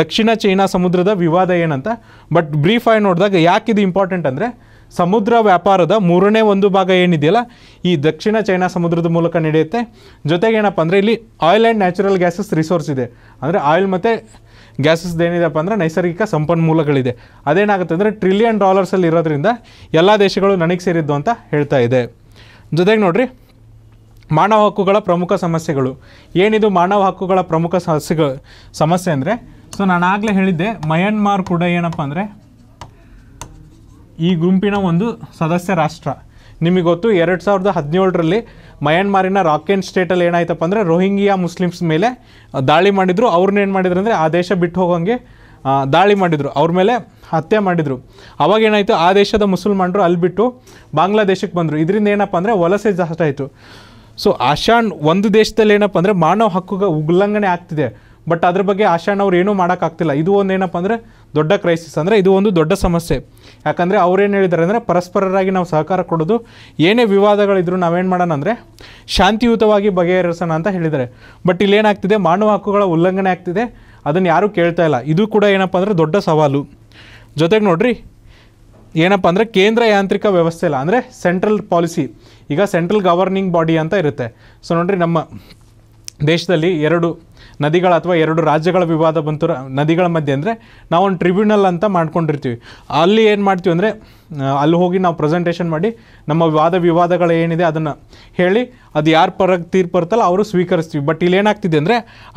ದಕ್ಷಿಣ ಚೈನಾ ಸಮುದ್ರದ ವಿವಾದ ಏನಂತ ಬಟ್ ಬ್ರೀಫ್ ಆಗಿ ನೋಡಿದಾಗ ಯಾಕೆ ಇದು ಇಂಪಾರ್ಟೆಂಟ್ ಅಂದರೆ ಸಮುದ್ರ ವ್ಯಾಪಾರದ ಮೂರನೇ ಒಂದು ಭಾಗ ಏನಿದೆಯಲ್ಲ ಈ ದಕ್ಷಿಣ ಚೈನಾ ಸಮುದ್ರದ ಮೂಲಕ ನಡೆಯುತ್ತೆ ಜೊತೆಗೆ ಏನಪ್ಪ ಅಂದರೆ ಇಲ್ಲಿ oil and natural gases resource ಇದೆ ಅಂದರೆ ಆಯಿಲ್ ಮತ್ತು ಗ್ಯಾಸಸ್ ಏನಿದೆಪ್ಪ ಅಂದರೆ ನೈಸರ್ಗಿಕ ಸಂಪನ್ಮೂಲಗಳಿದೆ ಅದೇನಾಗುತ್ತೆ ಅಂದರೆ ಟ್ರಿಲಿಯನ್ ಡಾಲರ್ಸಲ್ಲಿ ಇರೋದ್ರಿಂದ ಎಲ್ಲ ದೇಶಗಳು ನನಗೆ ಸೇರಿದ್ದು ಅಂತ ಹೇಳ್ತಾ ಇದೆ ಜೊತೆಗೆ ನೋಡಿರಿ ಮಾನವ ಹಕ್ಕುಗಳ ಪ್ರಮುಖ ಸಮಸ್ಯೆಗಳು ಏನಿದು ಮಾನವ ಹಕ್ಕುಗಳ ಪ್ರಮುಖ ಸಮಸ್ಯೆಗಳು ಸಮಸ್ಯೆ ಅಂದರೆ ಸೊ ನಾನು ಆಗಲೇ ಹೇಳಿದ್ದೆ ಮಯನ್ಮಾರ್ ಕೂಡ ಏನಪ್ಪ ಅಂದರೆ ಈ ಗುಂಪಿನ ಒಂದು ಸದಸ್ಯ ರಾಷ್ಟ್ರ ನಿಮಗೆ ಗೊತ್ತು ಎರಡು ಸಾವಿರದ ಹದಿನೇಳರಲ್ಲಿ ಮಯನ್ಮಾರಿನ ರಾಕೆನ್ ಸ್ಟೇಟಲ್ಲಿ ಏನಾಯ್ತಪ್ಪ ಅಂದರೆ ರೋಹಿಂಗಿಯಾ ಮುಸ್ಲಿಮ್ಸ್ ಮೇಲೆ ದಾಳಿ ಮಾಡಿದರು ಅವ್ರನ್ನೇನು ಮಾಡಿದ್ರು ಅಂದರೆ ಆ ದೇಶ ಬಿಟ್ಟು ಹೋಗೋಂಗೆ ದಾಳಿ ಮಾಡಿದರು ಅವ್ರ ಮೇಲೆ ಹತ್ಯೆ ಮಾಡಿದರು ಅವಾಗ ಏನಾಯಿತು ಆ ದೇಶದ ಮುಸಲ್ಮಾನರು ಅಲ್ಲಿ ಬಿಟ್ಟು ಬಾಂಗ್ಲಾದೇಶಕ್ಕೆ ಬಂದರು ಇದರಿಂದ ಏನಪ್ಪ ಅಂದರೆ ವಲಸೆ ಜಾಸ್ತಿ ಆಯಿತು ಸೊ ಆಶಾನ್ ಒಂದು ದೇಶದಲ್ಲಿ ಏನಪ್ಪ ಅಂದರೆ ಮಾನವ ಹಕ್ಕುಗಳ ಉಲ್ಲಂಘನೆ ಆಗ್ತಿದೆ ಬಟ್ ಅದ್ರ ಬಗ್ಗೆ ಆಶಾನ್ ಅವ್ರು ಏನೂ ಮಾಡೋಕ್ಕಾಗ್ತಿಲ್ಲ ಇದು ಒಂದು ಏನಪ್ಪ ಅಂದರೆ ದೊಡ್ಡ ಕ್ರೈಸಿಸ್ ಅಂದರೆ ಇದು ಒಂದು ದೊಡ್ಡ ಸಮಸ್ಯೆ ಯಾಕಂದರೆ ಅವ್ರೇನು ಹೇಳಿದ್ದಾರೆ ಅಂದರೆ ಪರಸ್ಪರರಾಗಿ ನಾವು ಸಹಕಾರ ಕೊಡೋದು ಏನೇ ವಿವಾದಗಳಿದ್ರು ನಾವೇನು ಮಾಡೋಣ ಅಂದರೆ ಶಾಂತಿಯುತವಾಗಿ ಬಗೆಹರಿಸೋಣ ಅಂತ ಹೇಳಿದ್ದಾರೆ ಬಟ್ ಇಲ್ಲೇನಾಗ್ತಿದೆ ಮಾನವ ಹಕ್ಕುಗಳ ಉಲ್ಲಂಘನೆ ಆಗ್ತಿದೆ ಅದನ್ನು ಯಾರೂ ಕೇಳ್ತಾ ಇಲ್ಲ ಇದು ಕೂಡ ಏನಪ್ಪ ಅಂದರೆ ದೊಡ್ಡ ಸವಾಲು ಜೊತೆಗೆ ನೋಡಿರಿ ಏನಪ್ಪ ಅಂದರೆ ಕೇಂದ್ರ ಯಾಂತ್ರಿಕ ವ್ಯವಸ್ಥೆ ಇಲ್ಲ ಅಂದರೆ ಸೆಂಟ್ರಲ್ ಪಾಲಿಸಿ ಈಗ ಸೆಂಟ್ರಲ್ ಗವರ್ನಿಂಗ್ ಬಾಡಿ ಅಂತ ಇರುತ್ತೆ ಸೊ ನೋಡಿರಿ ನಮ್ಮ ದೇಶದಲ್ಲಿ ಎರಡು ನದಿಗಳ ಅಥವಾ ಎರಡು ರಾಜ್ಯಗಳ ವಿವಾದ ಬಂತು ನದಿಗಳ ಮಧ್ಯೆ ಅಂದರೆ ನಾವೊಂದು ಟ್ರಿಬ್ಯುನಲ್ ಅಂತ ಮಾಡ್ಕೊಂಡಿರ್ತೀವಿ ಅಲ್ಲಿ ಏನು ಮಾಡ್ತೀವಿ ಅಂದರೆ ಅಲ್ಲಿ ಹೋಗಿ ನಾವು ಪ್ರೆಸೆಂಟೇಷನ್ ಮಾಡಿ ನಮ್ಮ ವಾದ ವಿವಾದಗಳು ಏನಿದೆ ಅದನ್ನು ಹೇಳಿ ಅದು ಯಾರು ಪರಕ್ಕೆ ತೀರ್ಪು ಬರ್ತಲ್ಲ ಅವರು ಸ್ವೀಕರಿಸ್ತೀವಿ ಬಟ್ ಇಲ್ಲಿ ಏನಾಗ್ತಿದೆ ಅಂದರೆ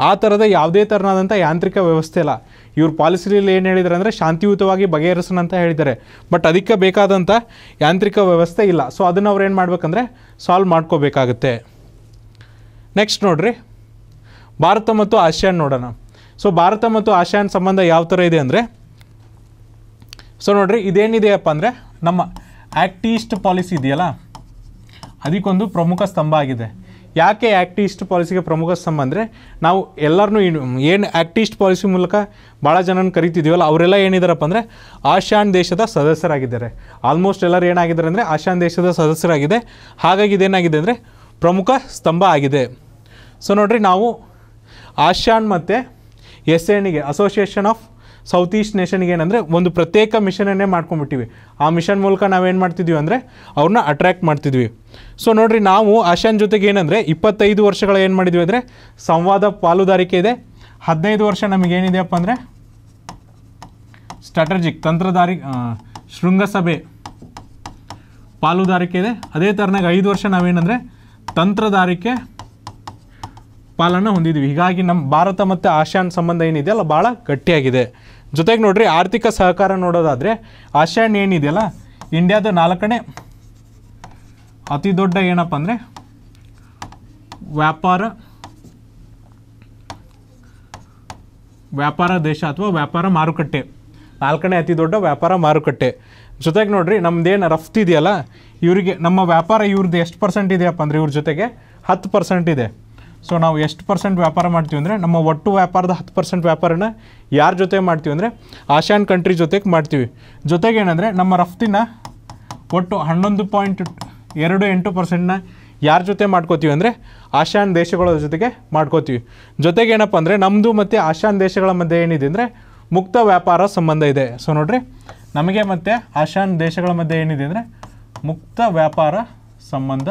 ಆ ಥರದ ಯಾವುದೇ ಥರನಾದಂಥ ಯಾಂತ್ರಿಕ ವ್ಯವಸ್ಥೆ ಇಲ್ಲ ಇವ್ರ ಪಾಲಿಸಿಲಿ ಏನು ಹೇಳಿದ್ರೆ ಅಂದರೆ ಶಾಂತಿಯುತವಾಗಿ ಬಗೆಹರಿಸೋಣ ಅಂತ ಹೇಳಿದ್ದಾರೆ ಬಟ್ ಅದಕ್ಕೆ ಬೇಕಾದಂಥ ಯಾಂತ್ರಿಕ ವ್ಯವಸ್ಥೆ ಇಲ್ಲ ಸೊ ಅದನ್ನು ಅವ್ರು ಏನು ಮಾಡ್ಬೇಕಂದ್ರೆ ಸಾಲ್ವ್ ಮಾಡ್ಕೋಬೇಕಾಗುತ್ತೆ ನೆಕ್ಸ್ಟ್ ನೋಡಿರಿ ಭಾರತ ಮತ್ತು ಆಶಿಯಾನ್ ನೋಡೋಣ ಸೊ ಭಾರತ ಮತ್ತು ಆಸಿಯಾನ್ ಸಂಬಂಧ ಯಾವ ಥರ ಇದೆ ಅಂದರೆ ಸೊ ನೋಡಿರಿ ಇದೇನಿದೆಯಪ್ಪ ಅಂದರೆ ನಮ್ಮ ಆ್ಯಕ್ಟ್ ಈಸ್ಟ್ ಪಾಲಿಸಿ ಇದೆಯಲ್ಲ ಅದಕ್ಕೊಂದು ಪ್ರಮುಖ ಸ್ತಂಭ ಆಗಿದೆ ಯಾಕೆ ಆ್ಯಕ್ಟ್ ಈಸ್ಟ್ ಪಾಲಿಸಿಗೆ ಪ್ರಮುಖ ಸ್ತಂಭ ಅಂದರೆ ನಾವು ಎಲ್ಲರನ್ನೂ ಏನು ಆ್ಯಕ್ಟ್ ಈಸ್ಟ್ ಪಾಲಿಸಿ ಮೂಲಕ ಭಾಳ ಜನನ ಕರಿತಿದ್ದೀವಲ್ಲ ಅವರೆಲ್ಲ ಏನಿದಾರಪ್ಪ ಅಂದರೆ ಆಶಾನ್ ದೇಶದ ಸದಸ್ಯರಾಗಿದ್ದಾರೆ ಆಲ್ಮೋಸ್ಟ್ ಎಲ್ಲರೂ ಏನಾಗಿದ್ದಾರೆ ಅಂದರೆ ಆಶಾನ್ ದೇಶದ ಸದಸ್ಯರಾಗಿದೆ ಹಾಗಾಗಿ ಇದೇನಾಗಿದೆ ಅಂದರೆ ಪ್ರಮುಖ ಸ್ತಂಭ ಆಗಿದೆ ಸೊ ನೋಡ್ರಿ ನಾವು ಆಶಾನ್ ಮತ್ತು ಎಸ್ ಎನ್ಗೆ ಅಸೋಸಿಯೇಷನ್ ಆಫ್ ಸೌತ್ ಈಸ್ಟ್ ನೇಷನ್ಗೆ ಏನಂದರೆ ಒಂದು ಪ್ರತ್ಯೇಕ ಮಿಷನನ್ನೇ ಮಾಡ್ಕೊಂಡ್ಬಿಟ್ಟಿವಿ ಆ ಮಿಷನ್ ಮೂಲಕ ನಾವೇನು ಮಾಡ್ತಿದ್ವಿ ಅಂದರೆ ಅವ್ರನ್ನ ಅಟ್ರ್ಯಾಕ್ಟ್ ಮಾಡ್ತಿದ್ವಿ ಸೊ ನೋಡಿರಿ ನಾವು ಆಶಾನ್ ಜೊತೆಗೆ ಏನಂದರೆ ಇಪ್ಪತ್ತೈದು ವರ್ಷಗಳ ಏನು ಮಾಡಿದ್ವಿ ಅಂದರೆ ಸಂವಾದ ಪಾಲುದಾರಿಕೆ ಇದೆ ಹದಿನೈದು ವರ್ಷ ನಮಗೇನಿದೆಯಪ್ಪ ಅಂದರೆ ಸ್ಟ್ರಾಟಜಿಕ್ ತಂತ್ರದಾರಿ ಶೃಂಗಸಭೆ ಪಾಲುದಾರಿಕೆ ಇದೆ ಅದೇ ಥರನಾಗಿ ಐದು ವರ್ಷ ನಾವೇನಂದರೆ ತಂತ್ರದಾರಿಕೆ ಪಾಲನ್ನು ಹೊಂದಿದ್ವಿ ಹೀಗಾಗಿ ನಮ್ಮ ಭಾರತ ಮತ್ತು ಆಸಿಯಾನ್ ಸಂಬಂಧ ಏನಿದೆಯಲ್ಲ ಭಾಳ ಗಟ್ಟಿಯಾಗಿದೆ ಜೊತೆಗೆ ನೋಡಿರಿ ಆರ್ಥಿಕ ಸಹಕಾರ ನೋಡೋದಾದರೆ ಆಸಿಯಾನ್ ಏನಿದೆಯಲ್ಲ ಇಂಡಿಯಾದ ನಾಲ್ಕನೇ ಅತಿ ದೊಡ್ಡ ಏನಪ್ಪ ಅಂದರೆ ವ್ಯಾಪಾರ ವ್ಯಾಪಾರ ದೇಶ ಅಥವಾ ವ್ಯಾಪಾರ ಮಾರುಕಟ್ಟೆ ನಾಲ್ಕನೇ ಅತಿ ದೊಡ್ಡ ವ್ಯಾಪಾರ ಮಾರುಕಟ್ಟೆ ಜೊತೆಗೆ ನೋಡ್ರಿ ನಮ್ಮದೇನು ರಫ್ತು ಇದೆಯಲ್ಲ ಇವರಿಗೆ ನಮ್ಮ ವ್ಯಾಪಾರ ಇವ್ರದ್ದು ಎಷ್ಟು ಪರ್ಸೆಂಟ್ ಇದೆಯಪ್ಪ ಅಂದರೆ ಇವ್ರ ಜೊತೆಗೆ ಹತ್ತು ಪರ್ಸೆಂಟ್ ಇದೆ ಸೊ ನಾವು ಎಷ್ಟು ಪರ್ಸೆಂಟ್ ವ್ಯಾಪಾರ ಮಾಡ್ತೀವಿ ಅಂದರೆ ನಮ್ಮ ಒಟ್ಟು ವ್ಯಾಪಾರದ ಹತ್ತು ಪರ್ಸೆಂಟ್ ವ್ಯಾಪಾರನ ಯಾರ ಜೊತೆ ಮಾಡ್ತೀವಿ ಅಂದರೆ ಆಸಿಯಾನ್ ಕಂಟ್ರಿ ಜೊತೆಗೆ ಮಾಡ್ತೀವಿ ಏನಂದರೆ ನಮ್ಮ ರಫ್ತಿನ ಒಟ್ಟು ಹನ್ನೊಂದು ಪಾಯಿಂಟ್ ಎರಡು ಎಂಟು ಪರ್ಸೆಂಟ್ನ ಯಾರ ಜೊತೆ ಮಾಡ್ಕೋತೀವಿ ಅಂದರೆ ಆಸಿಯಾನ್ ದೇಶಗಳ ಜೊತೆಗೆ ಮಾಡ್ಕೋತೀವಿ ಜೊತೆಗೆ ಏನಪ್ಪ ಅಂದರೆ ನಮ್ಮದು ಮತ್ತು ಆಸಿಯಾನ್ ದೇಶಗಳ ಮಧ್ಯೆ ಏನಿದೆ ಅಂದರೆ ಮುಕ್ತ ವ್ಯಾಪಾರ ಸಂಬಂಧ ಇದೆ ಸೊ ನೋಡಿರಿ ನಮಗೆ ಮತ್ತು ಆಸಿಯಾನ್ ದೇಶಗಳ ಮಧ್ಯೆ ಏನಿದೆ ಅಂದರೆ ಮುಕ್ತ ವ್ಯಾಪಾರ ಸಂಬಂಧ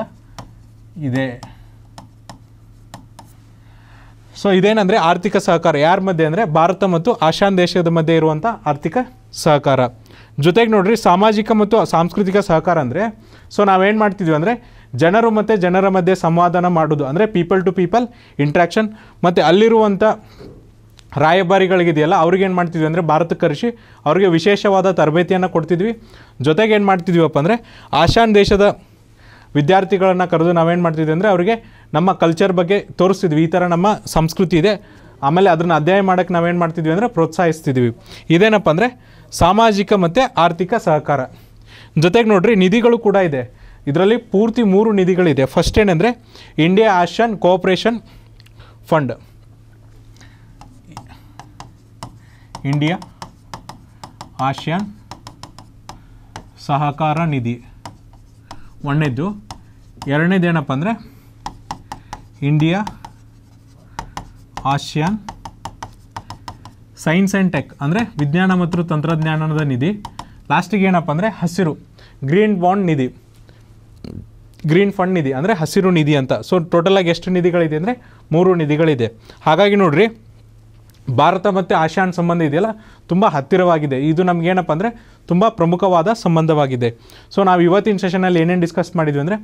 ಇದೆ ಸೊ ಇದೇನಂದರೆ ಆರ್ಥಿಕ ಸಹಕಾರ ಯಾರ ಮಧ್ಯೆ ಅಂದರೆ ಭಾರತ ಮತ್ತು ಆಶಾನ್ ದೇಶದ ಮಧ್ಯೆ ಇರುವಂಥ ಆರ್ಥಿಕ ಸಹಕಾರ ಜೊತೆಗೆ ನೋಡ್ರಿ ಸಾಮಾಜಿಕ ಮತ್ತು ಸಾಂಸ್ಕೃತಿಕ ಸಹಕಾರ ಅಂದರೆ ಸೊ ನಾವೇನು ಮಾಡ್ತಿದ್ವಿ ಅಂದರೆ ಜನರು ಮತ್ತು ಜನರ ಮಧ್ಯೆ ಸಂವಾದನ ಮಾಡೋದು ಅಂದರೆ ಪೀಪಲ್ ಟು ಪೀಪಲ್ ಇಂಟ್ರ್ಯಾಕ್ಷನ್ ಮತ್ತು ಅಲ್ಲಿರುವಂಥ ರಾಯಭಾರಿಗಳಿಗಿದೆಯಲ್ಲ ಅವ್ರಿಗೆ ಏನು ಮಾಡ್ತಿದ್ವಿ ಅಂದರೆ ಭಾರತಕ್ಕೆ ಕರೆಸಿ ಅವ್ರಿಗೆ ವಿಶೇಷವಾದ ತರಬೇತಿಯನ್ನು ಕೊಡ್ತಿದ್ವಿ ಜೊತೆಗೆ ಏನು ಮಾಡ್ತಿದ್ವಿಪ್ಪ ಅಂದರೆ ಆಶಾನ್ ದೇಶದ ವಿದ್ಯಾರ್ಥಿಗಳನ್ನು ಕರೆದು ನಾವೇನು ಮಾಡ್ತಿದ್ವಿ ಅಂದರೆ ಅವರಿಗೆ ನಮ್ಮ ಕಲ್ಚರ್ ಬಗ್ಗೆ ತೋರಿಸ್ತಿದ್ವಿ ಈ ಥರ ನಮ್ಮ ಸಂಸ್ಕೃತಿ ಇದೆ ಆಮೇಲೆ ಅದನ್ನು ಅಧ್ಯಯನ ಮಾಡೋಕ್ಕೆ ನಾವೇನು ಮಾಡ್ತಿದ್ವಿ ಅಂದರೆ ಪ್ರೋತ್ಸಾಹಿಸ್ತಿದ್ವಿ ಇದೇನಪ್ಪ ಅಂದರೆ ಸಾಮಾಜಿಕ ಮತ್ತು ಆರ್ಥಿಕ ಸಹಕಾರ ಜೊತೆಗೆ ನೋಡಿರಿ ನಿಧಿಗಳು ಕೂಡ ಇದೆ ಇದರಲ್ಲಿ ಪೂರ್ತಿ ಮೂರು ನಿಧಿಗಳಿದೆ ಫಸ್ಟ್ ಏನಂದರೆ India ASEAN cooperation fund India ASEAN ಸಹಕಾರ ನಿಧಿ ಒಂದನೇದು ಎರಡನೇದು ಏನಪ್ಪ ಅಂದರೆ India ASEAN science and tech ಅಂದರೆ ವಿಜ್ಞಾನ ಮತ್ತು ತಂತ್ರಜ್ಞಾನದ ನಿಧಿ ಲಾಸ್ಟಿಗೆ ಏನಪ್ಪ ಅಂದರೆ ಹಸಿರು ಗ್ರೀನ್ ಬಾಂಡ್ ನಿಧಿ ಗ್ರೀನ್ ಫಂಡ್ ನಿಧಿ ಅಂದರೆ ಹಸಿರು ನಿಧಿ ಅಂತ ಸೊ ಟೋಟಲಾಗಿ ಎಷ್ಟು ನಿಧಿಗಳಿದೆ ಅಂದರೆ ಮೂರು ನಿಧಿಗಳಿದೆ ಹಾಗಾಗಿ ನೋಡಿರಿ ಭಾರತ ಮತ್ತು ಆಸಿಯಾನ್ ಸಂಬಂಧ ಇದೆಯಲ್ಲ ತುಂಬ ಹತ್ತಿರವಾಗಿದೆ ಇದು ನಮಗೇನಪ್ಪ ಅಂದರೆ ತುಂಬ ಪ್ರಮುಖವಾದ ಸಂಬಂಧವಾಗಿದೆ ಸೊ ನಾವು ಇವತ್ತಿನ ಸೆಷನಲ್ಲಿ ಏನೇನು ಡಿಸ್ಕಸ್ ಮಾಡಿದ್ವಿ ಅಂದರೆ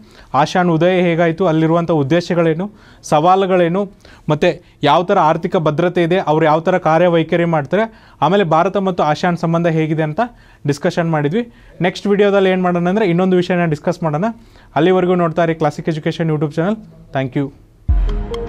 ಆಶಾನ್ ಉದಯ ಹೇಗಾಯಿತು ಅಲ್ಲಿರುವಂಥ ಉದ್ದೇಶಗಳೇನು ಸವಾಲುಗಳೇನು ಮತ್ತು ಯಾವ ಥರ ಆರ್ಥಿಕ ಭದ್ರತೆ ಇದೆ ಅವ್ರು ಯಾವ ಥರ ಕಾರ್ಯವೈಖರಿ ಮಾಡ್ತಾರೆ ಆಮೇಲೆ ಭಾರತ ಮತ್ತು ಆಶಾನ್ ಸಂಬಂಧ ಹೇಗಿದೆ ಅಂತ ಡಿಸ್ಕಷನ್ ಮಾಡಿದ್ವಿ ನೆಕ್ಸ್ಟ್ ವಿಡಿಯೋದಲ್ಲಿ ಏನು ಮಾಡೋಣ ಅಂದರೆ ಇನ್ನೊಂದು ವಿಷಯನ ಡಿಸ್ಕಸ್ ಮಾಡೋಣ ಅಲ್ಲಿವರೆಗೂ ನೋಡ್ತಾ ಇರಿ Classic Education YouTube channel thank you